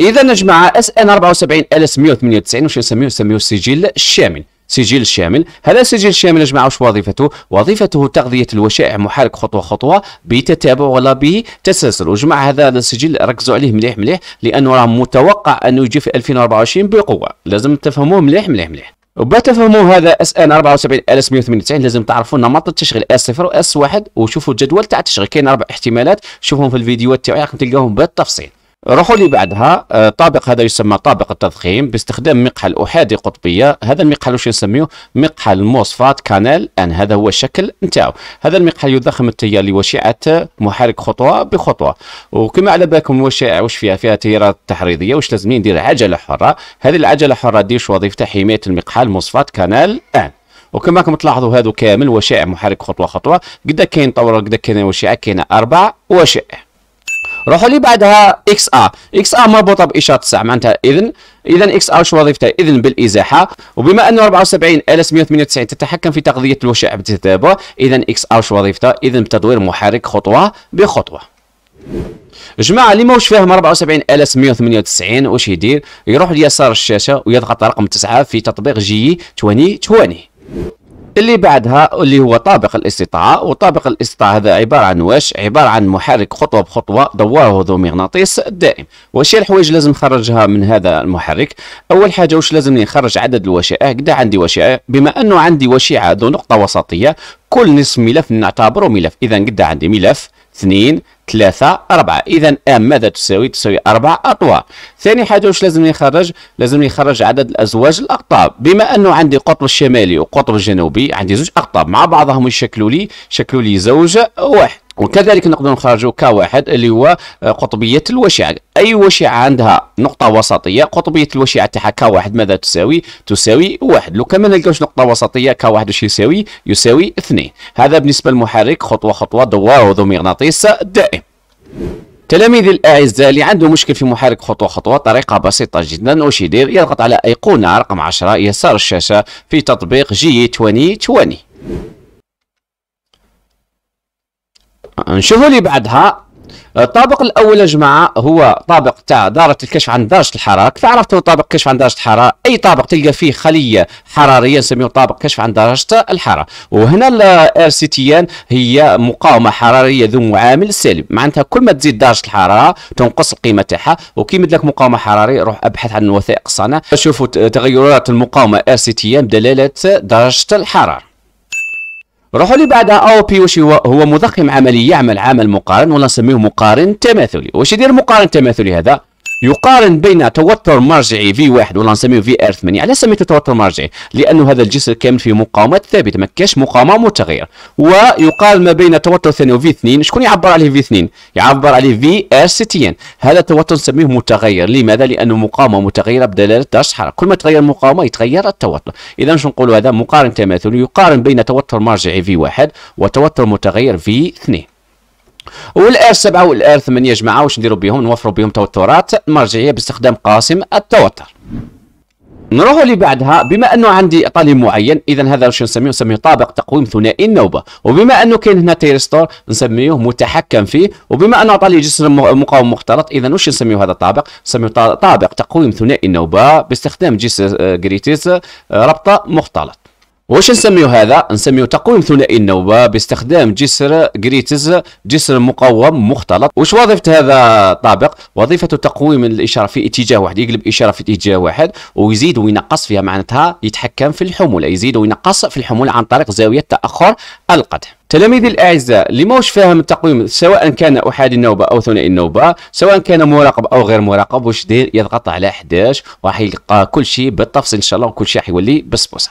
اذا يا جماعه اس ان 74 ال 198 واش نسميه نسميه السجل الشامل سجل شامل هذا السجل الشامل يا جماعه واش وظيفته وظيفته تغذيه الوشائع محرك خطوه خطوه بتتابع ولا بتسلسل وجماعه هذا السجل ركزوا عليه مليح مليح لانه راه متوقع انه يجي في 2024 بقوه لازم تفهموه مليح مليح مليح وبتفهموا هذا اس ان 74198 لازم تعرفوا نمط التشغيل اس 0 واس 1 وشوفوا الجدول تاع التشغيل كاين اربع احتمالات شوفهم في الفيديوهات تاعي راكم تلقاهم بالتفصيل روحوا لي بعدها آه، طابق هذا يسمى طابق التضخيم باستخدام مقحل احادي قطبيه هذا المقحل واش نسميه مقحل موسفات كانال ان هذا هو الشكل نتاعو هذا المقحل يضخم التيار لوشيعه محرك خطوه بخطوه وكما على بالكم الوشائع واش فيها فيها تيارات تحريضيه واش لازم ندير عجله حره هذه العجله الحره ديش وظيفتها حمايه المقحل موسفات كانال ان وكما راكم تلاحظوا هذا كامل وشائع محرك خطوه خطوه قد كاين طور قد كاين وشائع كاين اربع وشائع روحوا لي بعدها اكس ا اكس ا مربوطه باشاره 9 معناتها اذا اذا اكس ا شو وظيفتها اذا بالازاحه وبما ان 74 ال 198 تتحكم في تغذيه الوشائح بالتتابع اذا اكس ا شو وظيفتها اذا بتدوير محرك خطوه بخطوه جماعه اللي ماهوش فاهم 74 ال 198 واش يدير يروح ليسار الشاشه ويضغط رقم 9 في تطبيق جي 2020 اللي بعدها اللي هو طابق الاستطاعة وطابق الاستطاعة هذا عبارة عن واش عبارة عن محرك خطوة بخطوة دواره ذو مغناطيس دائم واش الحوايج لازم نخرجها من هذا المحرك أول حاجة واش لازم نخرج عدد الوشائع قد عندي وشائع بما أنه عندي وشيعة ذو نقطة وسطية كل نصف ملف نعتبره ملف إذا قد عندي ملف اثنين 3 أربعة إذا أم آه، ماذا تساوي؟ تساوي أربع اطوار ثاني حاجة واش لازم يخرج؟ لازم يخرج عدد الأزواج الأقطاب بما أنه عندي قطب الشمالي وقطب الجنوبي عندي زوج أقطاب مع بعضهم يشكلوا لي شكلوا لي زوج واحد وكذلك نقدر نخرجوا كواحد اللي هو آه، قطبية الوشعة أي وشعة عندها نقطة وسطية قطبية الوشعة تاعها كواحد ماذا تساوي تساوي واحد لو كمان نلقاوش نقطة وسطية كواحد واش يساوي يساوي اثنين هذا بالنسبة للمحرك خطوة خطوة دوار ذو مغناطيس دائم تلاميذي الاعزاء اللي عنده مشكل في محرك خطوه خطوه طريقه بسيطه جدا واش يدير يضغط على ايقونه رقم 10 يسار الشاشه في تطبيق جي 2020 نشوفوا اللي بعدها الطابق آه، الاول يا جماعه هو طابق تاع داره الكشف عن درجه الحراره كيف عرفتوا طابق كشف عن درجه الحراره اي طابق تلقى فيه خليه حراريه نسميه طابق كشف عن درجه الحراره وهنا الار سي تي ان هي مقاومه حراريه ذو معامل سالب معناتها كل ما تزيد درجه الحراره تنقص القيمه تاعها وكيما لك مقاومه حراريه روح ابحث عن وثائق صنع شوفوا تغيرات المقاومه ار سي تي ان بدلاله درجه الحراره روحوا لي بعد او بي واش هو هو مضخم عملي يعمل عمل مقارن ولا نسميه مقارن تماثلي واش يدير مقارن تماثلي هذا يقارن بين توتر مرجعي في واحد ولا نسميه في ار 8 علاش سميته توتر مرجعي لانه هذا الجسر كامل فيه مقاومات ثابته ما كاش مقاومه متغير ويقارن ما بين توتر ثاني وفي 2 شكون يعبر عليه في 2 يعبر عليه في ار 60 هذا التوتر نسميه متغير لماذا لانه مقاومه متغيره بدلاله درجه حرارة كل ما تغير المقاومه يتغير التوتر اذا شنو نقولوا هذا مقارن تماثلي يقارن بين توتر مرجعي في واحد وتوتر متغير في 2 والار 7 والار يا جماعة واش نديرو بهم نوفروا بهم توترات مرجعية باستخدام قاسم التوتر نروحوا اللي بعدها بما انه عندي طالب معين اذا هذا واش نسميه نسميه طابق تقويم ثنائي النوبه وبما انه كاين هنا تيرستور نسميه متحكم فيه وبما انه عطى جسر مقاوم مختلط اذا واش نسميه هذا الطابق نسميه طابق تقويم ثنائي النوبه باستخدام جسر آه، جريتيز آه، ربطه مختلط واش نسميو هذا نسميو تقويم ثنائي النوبه باستخدام جسر جريتز جسر مقوم مختلط واش وظيفه هذا الطابق وظيفه تقويم الاشاره في اتجاه واحد يقلب اشاره في اتجاه واحد ويزيد وينقص فيها معناتها يتحكم في الحموله يزيد وينقص في الحموله عن طريق زاويه تاخر القدم تلاميذي الاعزاء اللي ماهوش فاهم التقويم سواء كان احادي النوبه او ثنائي النوبه سواء كان مراقب او غير مراقب واش دير يضغط على 11 وراح يلقى كل شيء بالتفصيل ان شاء الله وكل شيء راح يولي بسبوسه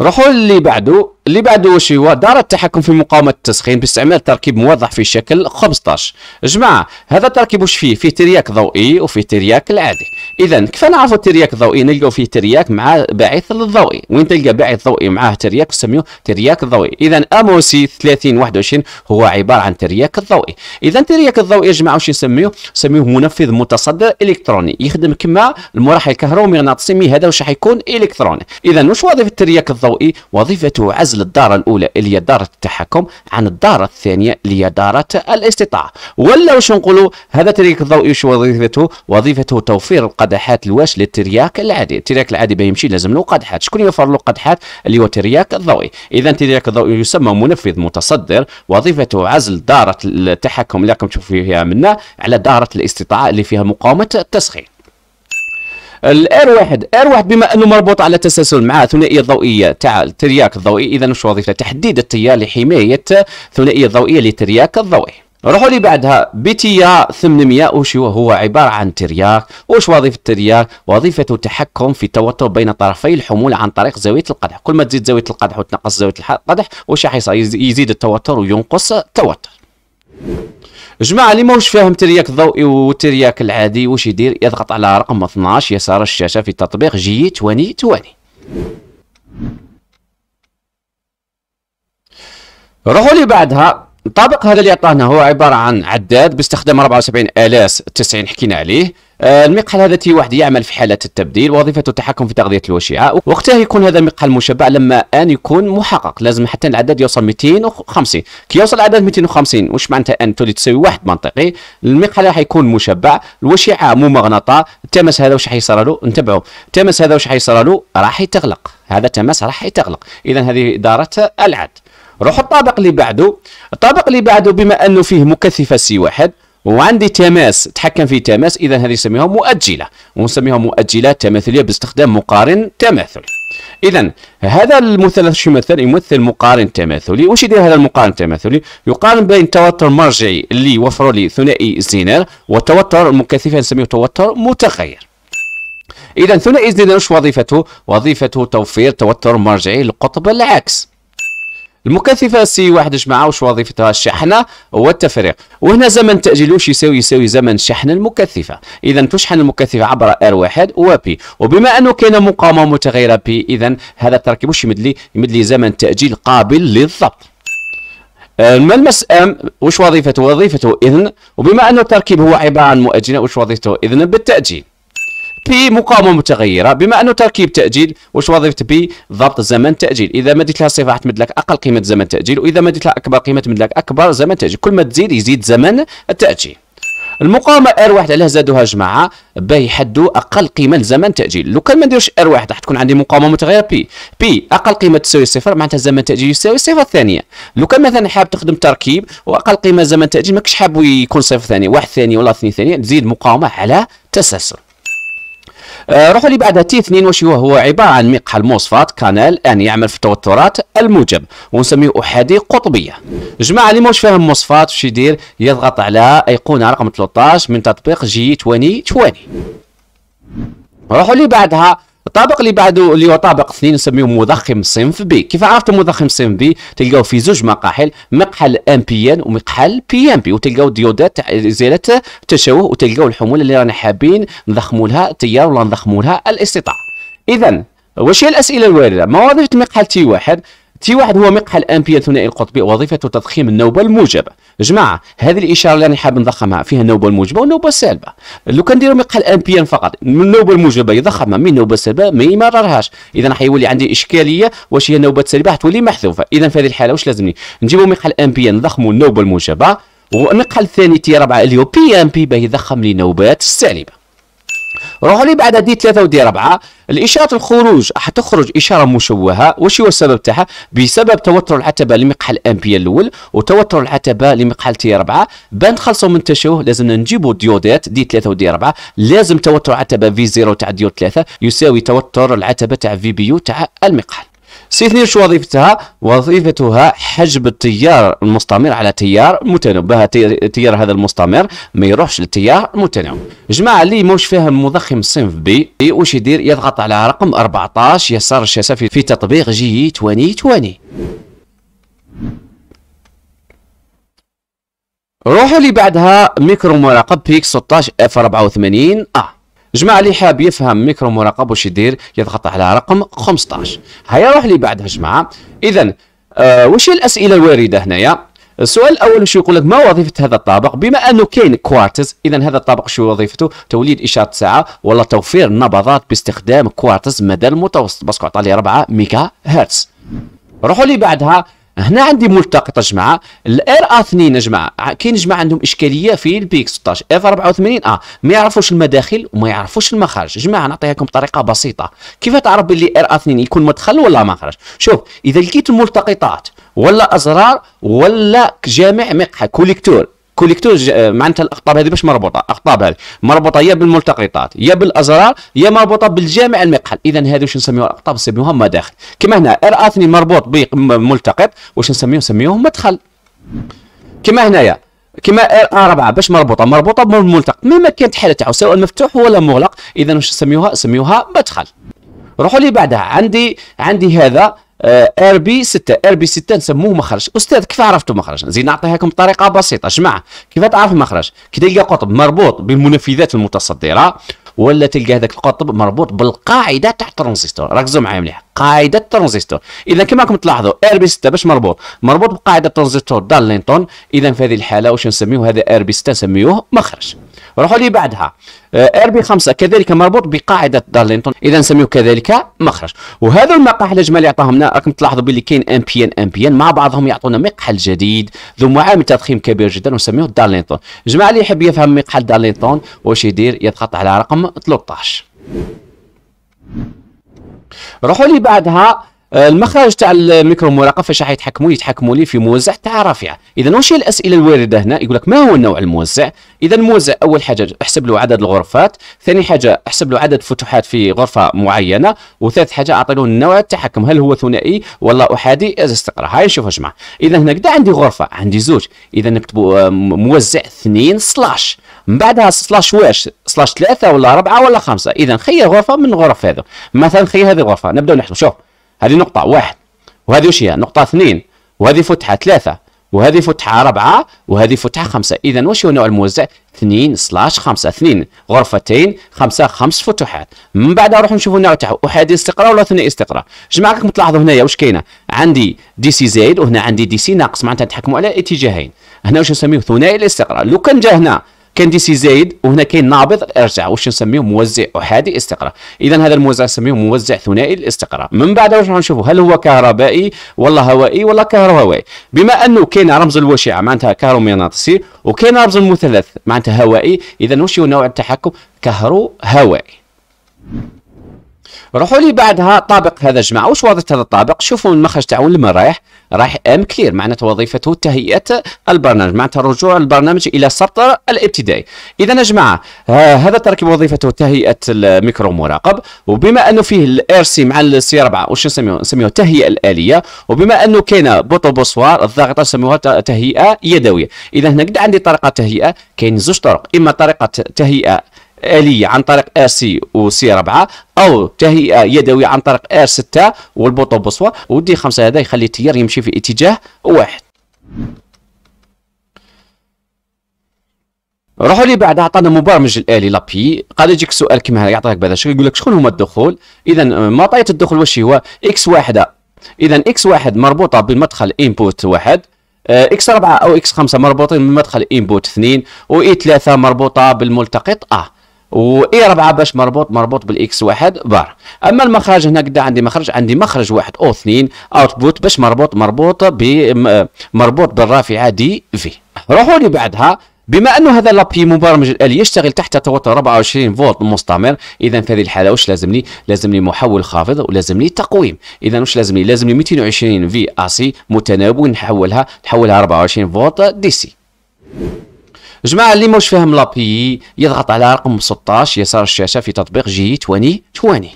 روحوا اللي بعده اللي بعده واش هو دار التحكم في مقاومه التسخين باستعمال تركيب موضح في شكل 15 جماعه هذا التركيب واش فيه فيه ترياك ضوئي وفيه ترياك العادي اذا كيف نعرفوا الترياك الضوئي نلقاو فيه ترياك مع باعث الضوئي وين تلقى باعث ضوئي معاه ترياك نسميوه ترياك ضوئي اذا اموسي 30 21 هو عباره عن ترياك الضوئي اذا ترياك الضوئي يا جماعه واش نسميوه نسميوه منفذ متصدر الكتروني يخدم كما المراحل الكهرومغناطيسي هذا واش راح يكون الكتروني اذا واش وظيفه الترياك الفلك الضوئي وظيفته عزل الدارة الأولى اللي هي دارة التحكم عن الدارة الثانية اللي هي دارة الاستطاعة ولا واش نقولوا هذا الترياك الضوئي وش وظيفته وظيفته توفير القدحات الواش للترياك العادي الترياك العادي بيمشي يمشي لازم له قدحات شكون يوفر له قدحات اللي هو الترياك الضوئي اذا الترياك الضوئي يسمى منفذ متصدر وظيفته عزل دارة التحكم اللي راكم تشوفوا فيها منا على دارة الاستطاعة اللي فيها مقاومة التسخين الار واحد ار واحد بما انه مربوط على تسلسل مع ثنائيه ضوئيه تاع الترياك الضوئي اذا وش وظيفته تحديد التيار لحمايه الثنائيه الضوئيه للترياك الضوئي روحوا لي بعدها بي تي 800 وش هو عبارة عن ترياق وش وظيفة الترياق وظيفته التحكم في التوتر بين طرفي الحمول عن طريق زاوية القدح كل ما تزيد زاوية القدح وتنقص زاوية القدح وش راح يزيد التوتر وينقص التوتر جماعه اللي ماهوش فاهم ترياك الضوئي والترياك العادي واش يدير يضغط على رقم 12 يسار الشاشه في التطبيق جي تواني تواني روحوا لي بعدها الطابق هذا اللي عطاهنا هو عباره عن عداد باستخدام 74 الاس 90 حكينا عليه آه، المقحل هذا تي واحد يعمل في حالة التبديل وظيفته التحكم في تغذية الوشيعة آه، وقتها يكون هذا المقحل مشبع لما أن يكون محقق لازم حتى العدد يوصل 250 كي يوصل العدد 250 واش معناتها أن تولي تساوي واحد منطقي المقحل راح يكون مشبع الوشيعة مغنطة التماس هذا واش حيصير له انتبهوا التماس هذا واش حيصير له راح يتغلق هذا التماس راح يتغلق إذا هذه إدارة العد روحوا الطابق اللي بعده الطابق اللي بعده بما أنه فيه مكثفة سي واحد وعندي تماس تحكم في تماس اذا هذه نسميها مؤجله ونسميها مؤجله تماثليه باستخدام مقارن تماثل اذا هذا المثلث شو يمثل مقارن تماثلي واش يدير هذا المقارن التماثلي يقارن بين توتر مرجعي اللي يوفر لي ثنائي زينر وتوتر مكثفا نسميه توتر متغير اذا ثنائي زينر وش وظيفته وظيفته توفير توتر مرجعي للقطب العكس المكثفه سي واحد جماعه واش وظيفتها الشحنه والتفريغ وهنا زمن واش يساوي يساوي زمن شحن المكثفه اذا تشحن المكثفه عبر R1 و P وبما انه كاين مقاومه متغيره P اذا هذا التركيب واش يمد لي يمد لي زمن تاجيل قابل للضبط الملمس ام واش وظيفته وظيفته اذن وبما انه التركيب هو عباره عن مؤجله واش وظيفته اذن بالتاجيل بي مقاومه متغيره بما انه تركيب تاجيل واش وظيفه بي ضبط زمن تاجيل اذا ما ديت لها صفه تمد لك اقل قيمه زمن تاجيل واذا ما ديت لها اكبر قيمه تمد لك اكبر زمن تاجيل كل ما تزيد يزيد زمن التاجيل المقاومه ار واحد علاه زادوها جماعه باه يحدوا اقل قيمه لزمن تاجيل لو كان ما نديروش ار واحد راح تكون عندي مقاومه متغيره بي بي اقل قيمه تساوي صفر معناتها زمن تاجيل يساوي صفر ثانيه لو كان مثلا حاب تخدم تركيب واقل قيمه زمن تاجيل ماكش حاب يكون صفر ثانيه واحد ثانيه ولا اثنين ثانيه تزيد مقاومه على تسلسل آه، روحوا لي بعدها تي 2 واش هو هو عباره عن مقحل موصفات كانال ان يعمل في التوترات الموجب ونسميه احادي قطبيه جماعه اللي ماهوش فاهم موصفات واش يدير يضغط على ايقونه رقم 13 من تطبيق جي 2020 روحوا لي بعدها الطابق اللي بعده اللي هو طابق اثنين نسميه مضخم صنف بي كيف عرفت مضخم صنف بي تلقاو في زوج مقاحل مقحل ام بي ان ومقحل بي ام بي وتلقاو ديودات ازاله التشوه وتلقاو الحموله اللي رانا حابين نضخموا لها التيار ولا نضخموا لها الاستطاعه اذا واش هي الاسئله الوارده مواضيع مقحل تي واحد تي واحد هو مقحل الامبير الثنائي القطبي وظيفته تضخيم النوبه الموجبه جماعه هذه الاشاره اللي انا حاب نضخمها فيها النوبه الموجبه والنوبه السالبه لو كان نديروا مقحل الامبير فقط من النوبه الموجبه يضخمها من النوبه السالبه ما يمررهاش اذا حيولي عندي اشكاليه واش هي النوبه السالبه حتولي محذوفه اذا في هذه الحاله واش لازمني نجيبوا مقحل الامبير نضخموا النوبه الموجبه والمقحل الثاني تي 4 اللي هو بي ام بي باه يضخم لي نوبات السالبه روحوا لي بعد دي ثلاثة ودي ربعة الإشارة الخروج حتخرج إشارة مشوهة وش هو السبب تاعها بسبب توتر العتبة لمقحل أمبيا الأول وتوتر العتبة لمقحل تي أربعة بان نخلصوا من التشوه لازم نجيبوا ديودات دي ثلاثة ودي ربعة لازم توتر العتبة في زيرو تاع ديود ثلاثة يساوي توتر العتبة تاع في بي يو تاع المقحل سي اثنين شو وظيفتها وظيفتها حجب التيار المستمر على تيار متنوع بها تيار هذا المستمر ما يروحش للتيار المتناوب. جماعه اللي موش فاهم مضخم صنف بي واش يدير يضغط على رقم 14 يسار الشاسه في تطبيق جي 2020 روحوا لي بعدها ميكرو مراقب بيك 16 اف 84 اه جماعه اللي حاب يفهم ميكرو مراقب واش يدير يضغط على رقم 15 هيا روح لي بعدها جماعه اذا آه واش هي الاسئله الوارده هنايا السؤال الاول شو يقول لك ما وظيفه هذا الطابق بما انه كاين كوارتز اذا هذا الطابق شو وظيفته توليد اشاره ساعه ولا توفير نبضات باستخدام كوارتز مدى المتوسط باسكو عطى 4 ميجا هرتز روحوا لي بعدها هنا عندي ملتقطه جماعه الار 2 جماعه كاين جماعه عندهم اشكاليه في البيك 16 اف 84 ا آه، ما يعرفوش المداخل وما يعرفوش المخارج جماعه نعطيها لكم بطريقه بسيطه كيف تعرف باللي ار 2 يكون مدخل ولا مخرج شوف اذا لقيت الملتقطات ولا ازرار ولا جامع مقحى كوليكتور كوليكتوز آه، معناتها الاقطاب هذه باش مربوطه هذه مربوطه يا بالملتقطات يا بالازرار يا مربوطه بالجامع المقحل اذا هذه واش نسميوها الاقطاب نسميوها مداخل كما هنا ار 2 مربوط بملتقط واش نسميوه نسميوه مدخل كما هنايا كما ار 4 باش مربوطه مربوطه بالملتقط مهما كانت الحاله تاعو سواء مفتوح ولا مغلق اذا واش نسميوها نسميوها مدخل روحوا لي بعدها عندي عندي هذا آه، ار بي 6 ار بي 6 نسموه مخرج استاذ كيف عرفتوا مخرج زين لكم طريقه بسيطه جماعه كيف تعرف المخرج كي تلقى قطب مربوط بالمنفذات المتصدره ولا تلقى هذاك القطب مربوط بالقاعده تاع الترانزستور ركزوا معايا مليح قاعده الترانزستور اذا كما راكم تلاحظوا ار بي 6 باش مربوط مربوط بقاعده الترانزستور دارلينتون اذا في هذه الحاله واش نسميوه هذا ار بي 6 نسميوه مخرج روحوا لي بعدها آه، ار بي 5 كذلك مربوط بقاعده دارلينتون اذا نسميه كذلك مخرج وهذا المقاحل الاجمال اللي عطاهمنا راكم تلاحظوا باللي كاين ام ام بي ان بي ان مع بعضهم يعطونا مقحل جديد ذو معامل تضخيم كبير جدا ونسميه دارلينتون جماعه اللي يحب يفهم مقحل دارلينتون واش يدير يضغط على رقم 13 روحوا لي بعدها آه، المخرج تاع الميكرو مراقبه فاش راح يتحكموا يتحكموا لي في موزع تاع رافعه اذا واش هي الاسئله الوارده هنا يقول لك ما هو النوع الموزع اذا الموزع اول حاجه احسب له عدد الغرفات ثاني حاجه احسب له عدد فتوحات في غرفه معينه وثالث حاجه اعطي له النوع التحكم هل هو ثنائي ولا احادي استقرا هاي نشوفوا جماعه اذا هنا قد عندي غرفه عندي زوج اذا نكتبوا آه، موزع اثنين سلاش من بعدها سلاش واش سلاش ثلاثه ولا اربعه ولا خمسه اذا خير غرفه من غرف هذا مثلا خير هذه غرفه نبداو نحسب شوف هذه نقطة واحد وهذه وش هي نقطة اثنين وهذه فتحة ثلاثة وهذه فتحة أربعة وهذه فتحة خمسة إذا واش هو نوع الموزع اثنين سلاش خمسة اثنين غرفتين خمسة خمس فتحات من بعد نروح نشوفوا النوع تاعو أحادي استقرار ولا ثنائي استقرار؟ جماعة راكم تلاحظوا هنايا واش كاينة عندي دي سي زايد وهنا عندي دي سي ناقص معناتها نتحكموا على اتجاهين هنا واش نسميه ثنائي الاستقرار لو كان جا هنا كان دي سي زايد وهنا كاين نابض ارجع واش نسميه موزع احادي استقرار اذا هذا الموزع نسميه موزع ثنائي الاستقرار من بعد واش نشوفوا هل هو كهربائي ولا هوائي ولا كهربائي بما انه كاين رمز الوشيعة معناتها كهرومغناطيسي وكاين رمز المثلث معناتها هوائي اذا واش هو نوع التحكم كهرو هوائي روحوا لي بعدها طابق هذا جماعه واش واضح هذا الطابق شوفوا المخرج تاعو رايح راح ام كلير معناته وظيفته تهيئه البرنامج معناته رجوع البرنامج الى السطر الابتدائي اذا يا جماعه هذا التركيب وظيفته تهيئه الميكرو مراقب وبما انه فيه الار سي مع السي 4 واش نسميوه نسميوه تهيئه الاليه وبما انه كاينه بوطو بوسوار الضاغطه نسميوها تهيئه يدويه اذا هنا قد عندي طريقه تهيئه كاين زوج طرق اما طريقه تهيئه آلية عن طريق ار سي و سي 4 أو تهيئة يدوي عن طريق ار 6 والبوطو بوصوة ودي 5 هذا يخلي التيار يمشي في اتجاه واحد روحوا لي بعد عطانا مبرمج الالي لابي قال يجيك سؤال كما يعطيك بهذا الشكل يقول لك شكون هما الدخول اذا معطيات الدخول واش هو اكس واحده اذا اكس واحد مربوطه بالمدخل انبوت واحد آه، اكس 4 او اكس 5 مربوطين بمدخل انبوت 2 واي 3 مربوطه بالملتقط ا و اي 4 باش مربوط مربوط بالاكس واحد بار اما المخرج هنا قد عندي مخرج عندي مخرج واحد او اثنين اوتبوت باش مربوط مربوط ب مربوط بالرافعه دي في روحوا لي بعدها بما انه هذا لابي مبرمج الالي يشتغل تحت توتر 24 فولت مستمر اذا في هذه الحاله واش لازمني لازمني محول خافض ولازمني تقويم اذا واش لازمني لازمني 220 في اسي متناوب نحولها نحولها 24 فولت دي سي جماعه اللي موش فاهم لابي يضغط على رقم 16 يسار الشاشه في تطبيق جي 2020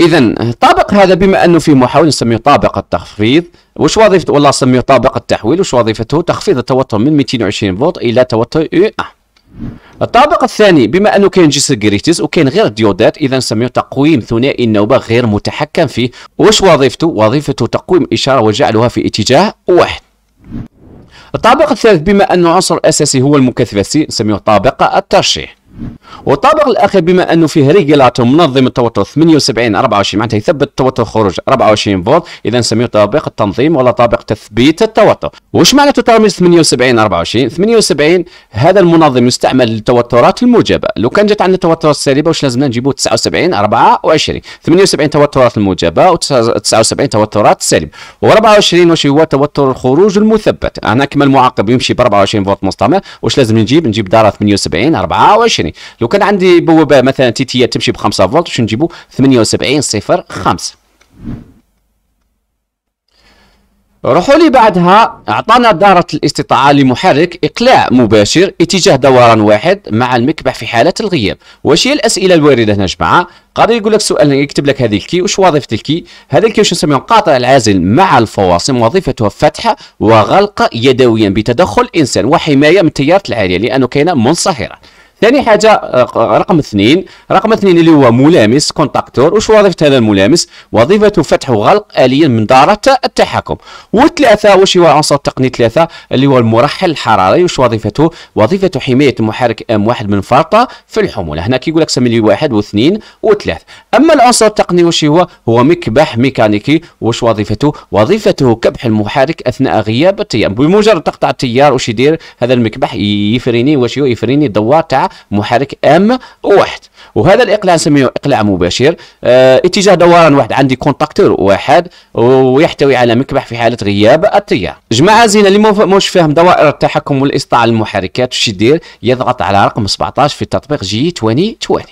اذا طابق هذا بما انه في محاولة نسميه طابق التخفيض وش وظيفته والله نسميه طابق التحويل وش وظيفته تخفيض التوتر من 220 فولت الى توتر اي اه الطابق الثاني بما انه كاين جسر جريتز وكاين غير ديودات اذا نسميه تقويم ثنائي النوبه غير متحكم فيه وش وظيفته وظيفته تقويم اشاره وجعلها في اتجاه واحد الطابق الثالث بما أن العنصر الأساسي هو المكثف سي نسميه طابق الترشيح والطابق الاخير بما انه فيه ريجيلاتور منظم التوتر 78 24 معناتها يثبت التوتر خروج 24 فولت اذا نسميه طابق التنظيم ولا طابق تثبيت التوتر واش معناته ترمز 78 24 78 هذا المنظم يستعمل للتوترات الموجبه لو كان جات عندنا توترات سالبه واش لازمنا نجيبوا 79 24 78 توترات الموجبه و79 توترات سالبه و24 واش هو توتر الخروج المثبت هنا كما المعقب يمشي ب 24 فولت مستمر واش لازم نجيب نجيب دار 78 24 يعني لو كان عندي بوابه مثلا تيتيه تمشي ب 5 فولت واش نجيبو 78 صفر 5 روحوا لي بعدها اعطانا دارة الاستطاعة لمحرك اقلاع مباشر اتجاه دوران واحد مع المكبح في حالة الغياب واش هي الاسئلة الواردة هنا جماعة قادر يقول لك سؤال يكتب لك هذه الكي واش وظيفة الكي هذا الكي واش نسميه قاطع العازل مع الفواصم وظيفتها فتح وغلق يدويا بتدخل انسان وحماية من التيارات العالية لانه كاينة منصهرة ثاني حاجه آه، رقم اثنين رقم اثنين اللي هو ملامس كونتاكتور وش وظيفه هذا الملامس وظيفته فتح وغلق اليه من داره التحكم والثلاثه وش هو عنصر تقني ثلاثه اللي هو المرحل الحراري وش وظيفته وظيفته حمايه محرك ام واحد من فرطه في الحموله هنا كيقول لك سمي لي واحد واثنين وثلاث اما العنصر التقني وش هو هو مكبح ميكانيكي وش وظيفته وظيفته كبح المحرك اثناء غياب التيار بمجرد تقطع التيار وش يدير هذا المكبح يفريني وش هو يفريني الدوار تاع محرك ام واحد وهذا الاقلاع نسميه اقلاع مباشر اه اتجاه دوران واحد عندي كونتاكتور واحد ويحتوي على مكبح في حاله غياب التيار جماعه زينه اللي موش فاهم دوائر التحكم والاسطاع المحركات واش يدير يضغط على رقم 17 في التطبيق جي 2020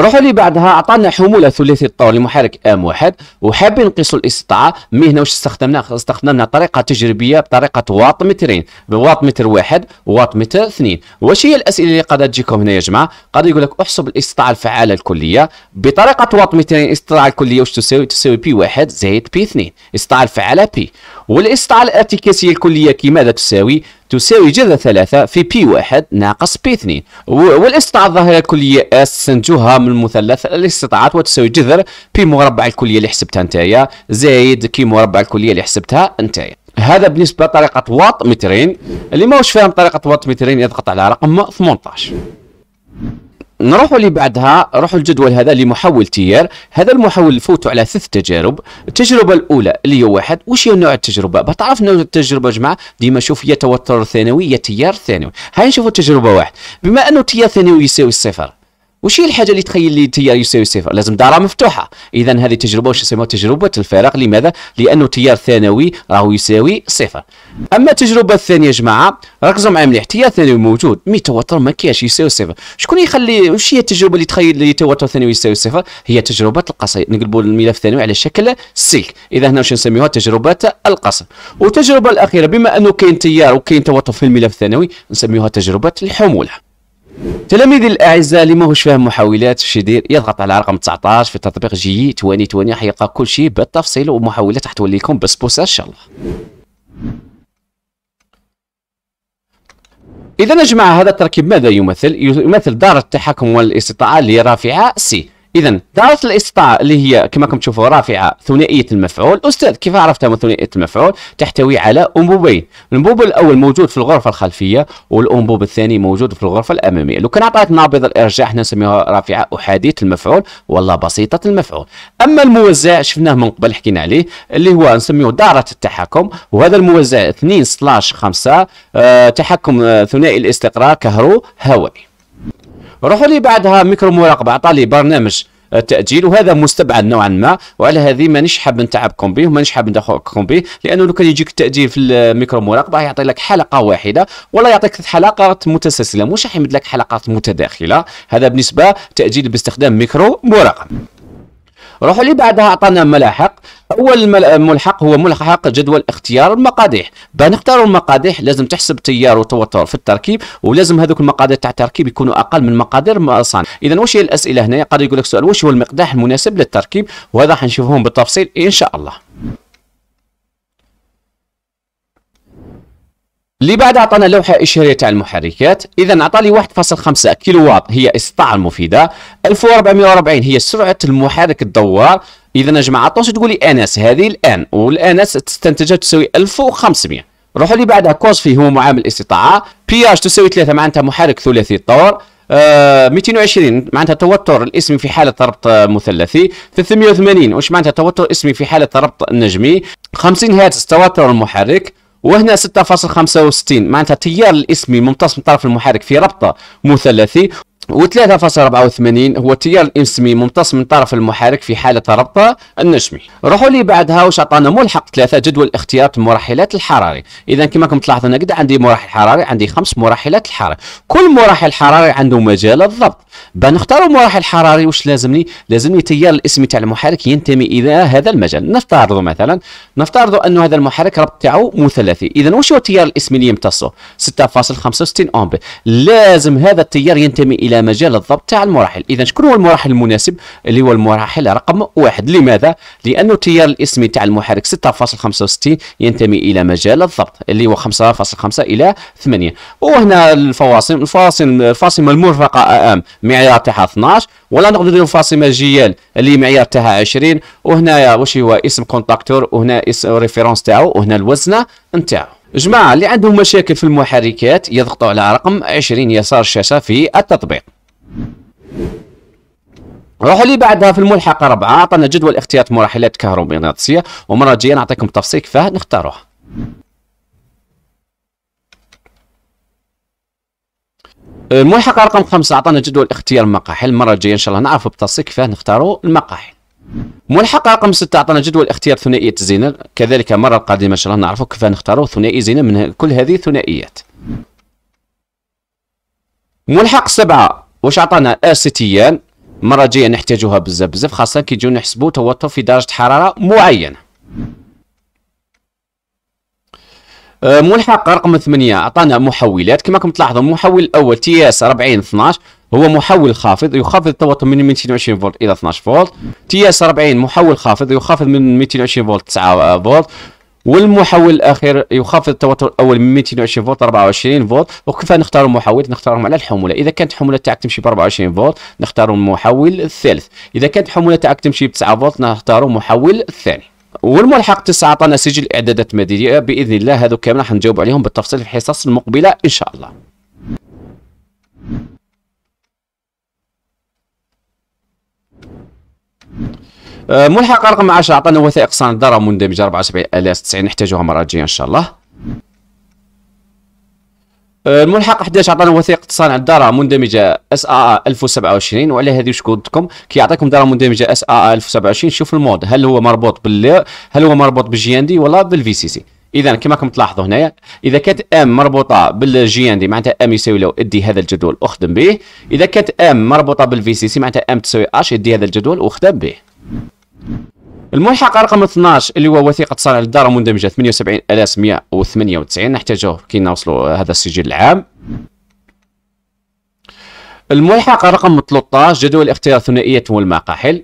روحوا لي بعدها عطانا حموله ثلاثي الطور لمحرك ام واحد وحاب نقيسوا الاستطاعه مهنا هنا واش استخدمنا استخدمنا طريقه تجريبيه بطريقه واط مترين بواط متر واحد واط متر اثنين واش هي الاسئله اللي قد تجيكم هنا يا جماعه قد يقول لك احسب الاستطاعه الفعاله الكليه بطريقه واط مترين الاستطاعه الكليه واش تساوي تساوي بي واحد زائد بي اثنين الاستطاعه الفعاله بي والاستطاعه الارتكاسيه الكليه كي ماذا تساوي تساوي جذر ثلاثة في بي واحد ناقص بي اثنين والاستطاعة الظاهرة الكلية اس سنتوها من المثلث الاستطاعات وتساوي جذر بي مربع الكلية اللي حسبتها نتايا زايد كي مربع الكلية اللي حسبتها نتايا هذا بالنسبة لطريقة واط مترين اللي ماهوش فاهم طريقة واط مترين يضغط على رقم 18 نروحوا اللي بعدها روحوا الجدول هذا لمحول تيار هذا المحول فوتوا على ثلاث تجارب التجربه الاولى اللي هي واحد وش هي نوع التجربه بتعرف نوع التجربه يا جماعه ديما شوف يا توتر ثانوي يا تيار ثانوي هاي نشوفوا التجربه واحد بما انه تيار ثانوي يساوي الصفر وش هي الحاجه اللي تخيل لي تيار يساوي صفر لازم دارها مفتوحه اذا هذه تجربه واش نسموها تجربه الفراغ لماذا لانه تيار ثانوي راهو يساوي صفر اما التجربه الثانيه يا جماعه ركزوا معايا مليح تيار ثانوي موجود مي توتر ما كاينش يساوي صفر شكون يخلي وش هي التجربه اللي تخيل لي توتر ثانوي يساوي صفر هي تجربه القصر نقلبوا الملف الثانوي على شكل سلك اذا هنا واش نسميوها تجربه القصر والتجربه الاخيره بما انه كاين تيار وكاين توتر في الملف الثانوي نسميوها تجربه الحموله تلاميذ الاعزاء اللي ماهوش فاهم محاولات واش يدير يضغط على رقم 19 في تطبيق جي 2020 حيلقى كل شيء بالتفصيل ومحاولات راح تولي لكم بسبوسه ان شاء الله اذا نجمع هذا التركيب ماذا يمثل يمثل دار التحكم والاستطاعه اللي رافعه سي اذا دارة الاستطاعه اللي هي كما كم تشوفوا رافعه ثنائيه المفعول استاذ كيف عرفت من ثنائيه المفعول تحتوي على انبوبين الانبوب الاول موجود في الغرفه الخلفيه والانبوب الثاني موجود في الغرفه الاماميه لو كان عطاك نابض الارجاع حنا نسميها رافعه احاديه المفعول ولا بسيطه المفعول اما الموزع شفناه من قبل حكينا عليه اللي هو نسميه داره التحكم وهذا الموزع 2 5 آه، تحكم آه، ثنائي الاستقرار كهرو هوائي روحوا لي بعدها ميكرو مراقبه عطى لي برنامج التاجيل آه، وهذا مستبعد نوعا ما وعلى هذه مانيش حاب نتعبكم به ومانيش حاب ندخلكم به لانه لو كان يجيك التاجيل في الميكرو آه، مراقبه يعطي لك حلقه واحده ولا يعطيك حلقات متسلسله مش حيمد لك حلقات متداخله هذا بالنسبه تاجيل باستخدام ميكرو مراقبه روحوا لي بعدها عطانا ملاحق اول ملحق هو ملحق جدول اختيار المقاديح باه نختاروا المقاديح لازم تحسب تيار وتوتر في التركيب ولازم هذوك المقادير تاع التركيب يكونوا اقل من مقادير صانع اذا واش هي الاسئله هنا قد يقول لك سؤال واش هو المقدار المناسب للتركيب وهذا حنشوفهم بالتفصيل ان شاء الله اللي بعد اعطانا لوحه اشاريه تاع المحركات اذا اعطى لي 1.5 كيلو واط هي السطعه المفيده 1440 هي سرعه المحرك الدوار اذا يا جماعه طونش لي انس هذه الان والانس تستنتجها تساوي 1500 روحوا لي بعدها كوز فيه هو معامل الاستطاعه بي اش تساوي 3 معناتها محرك ثلاثي الطور آه 220 معناتها توتر الاسمي في حاله ربط مثلثي 380 واش معناتها توتر اسمي في حاله ربط نجمي 50 هرتز توتر المحرك وهنا 6.65 معناتها التيار الاسمي ممتص من طرف المحرك في ربطه مثلثي و3.84 هو التيار الاسمي ممتص من طرف المحرك في حالة ربط النجمي روحوا لي بعدها واش عطانا ملحق ثلاثة جدول اختيار المراحلات الحراري اذا كما راكم تلاحظوا انا قد عندي مراحل حراري عندي خمس مراحلات الحراري كل مراحل حراري عنده مجال الضبط بنختاروا مراحل حراري واش لازمني لازمني التيار الاسمي تاع المحرك ينتمي الى هذا المجال نفترض مثلا نفترض ان هذا المحرك ربط تاعو مثلثي اذا واش هو التيار الاسمي اللي يمتصه 6.65 امبير لازم هذا التيار ينتمي الى مجال الضبط تاع المراحل اذا شكون هو المراحل المناسب اللي هو المراحل رقم واحد لماذا لانه التيار الاسمي تاع المحرك 6.65 ينتمي الى مجال الضبط اللي هو 5.5 الى 8 وهنا الفواصل الفاصل الفاصمه المرفقه ام معيار تاعها 12 ولا نقدر نديرو فاصمه جيال اللي معيار تاعها 20 وهنايا واش هو اسم كونتاكتور وهنا اسم ريفيرونس تاعو وهنا الوزنه نتاعو جماعة اللي عندهم مشاكل في المحركات يضغطوا على رقم 20 يسار الشاشة في التطبيق روحوا لي بعدها في الملحق ربعة عطانا جدول اختيار مراحلات كهرومغناطيسية ومرة جاية نعطيكم تفصيل كيفاه نختاروها الملحق رقم خمسة عطانا جدول اختيار المقاحل المرة الجاية إن شاء الله نعرفوا بالتفصيل كيفاه نختاروا المقاحل ملحق رقم 6 عطانا جدول اختيار ثنائيه الزينه كذلك المره القادمه ان شاء الله نعرفوا كيف نختاروا ثنائي زينه من كل هذه الثنائيات ملحق سبعة واش عطانا اسيتيان مره جايه نحتاجوها بزاف بزاف خاصه كي يجيو نحسبوا توتر في درجه حراره معينه آه، ملحق رقم 8 عطانا محولات كما راكم تلاحظوا المحول الاول تي اس 40 12 هو محول خافض يخفض التوتر من 220 فولت الى 12 فولت تي اس 40 محول خافض يخفض من 220 فولت 9 آه، فولت والمحول الاخير يخفض التوتر الاول من 220 فولت 24 فولت وكيف نختار المحول نختارهم على الحموله اذا كانت الحموله تاعك تمشي ب 24 فولت نختار المحول الثالث اذا كانت الحموله تاعك تمشي ب 9 فولت نختار المحول الثاني والملحق 9 عطانا سجل اعدادات مدنيه باذن الله هذو كامل راح نجاوب عليهم بالتفصيل في الحصص المقبله ان شاء الله أه، ملحق رقم 10 عطانا وثائق صندرة مندمجة 90 نحتاجوها المرة الجاية إن شاء الله الملحق أه، 11 عطانا وثيقه صانع الداره مندمجه اس ا 1027 وعلى هذه شكرتكم كيعطيكم داره مندمجه اس ا 1027 شوف المود هل هو مربوط بال هل هو مربوط بالجي ان دي ولا بالفي سي سي اذا كما كم تلاحظوا هنايا اذا كانت ام مربوطه بالجي ان دي معناتها ام يساوي لو ادي هذا الجدول اخدم به اذا كانت ام مربوطه بالفي سي سي معناتها ام تساوي اش ادي هذا الجدول واخدم به الملحق رقم 12 اللي هو وثيقه صنع الدار المندمجه 78198 نحتاجوه كي نوصلوا هذا السجل العام الملحق رقم 13 جدول اختيار ثنائية والمقاحل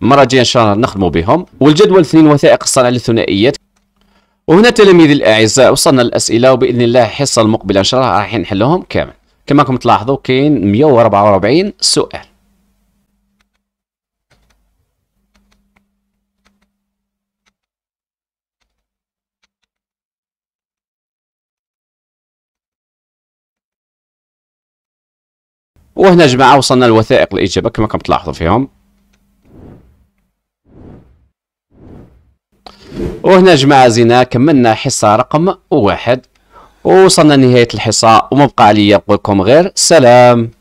مرة جاية إن شاء الله نخدموا بهم والجدول اثنين وثائق الصنع للثنائيات وهنا تلاميذي الاعزاء وصلنا للاسئله وباذن الله الحصه المقبله ان شاء الله راح نحلهم كامل كما راكم تلاحظوا كاين 144 سؤال وهنا جماعه وصلنا لوثائق الاجابه كما راكم تلاحظوا فيهم وهنا جماعة زينا كملنا حصة رقم واحد ووصلنا لنهاية الحصة وما بقى عليا نقول لكم غير سلام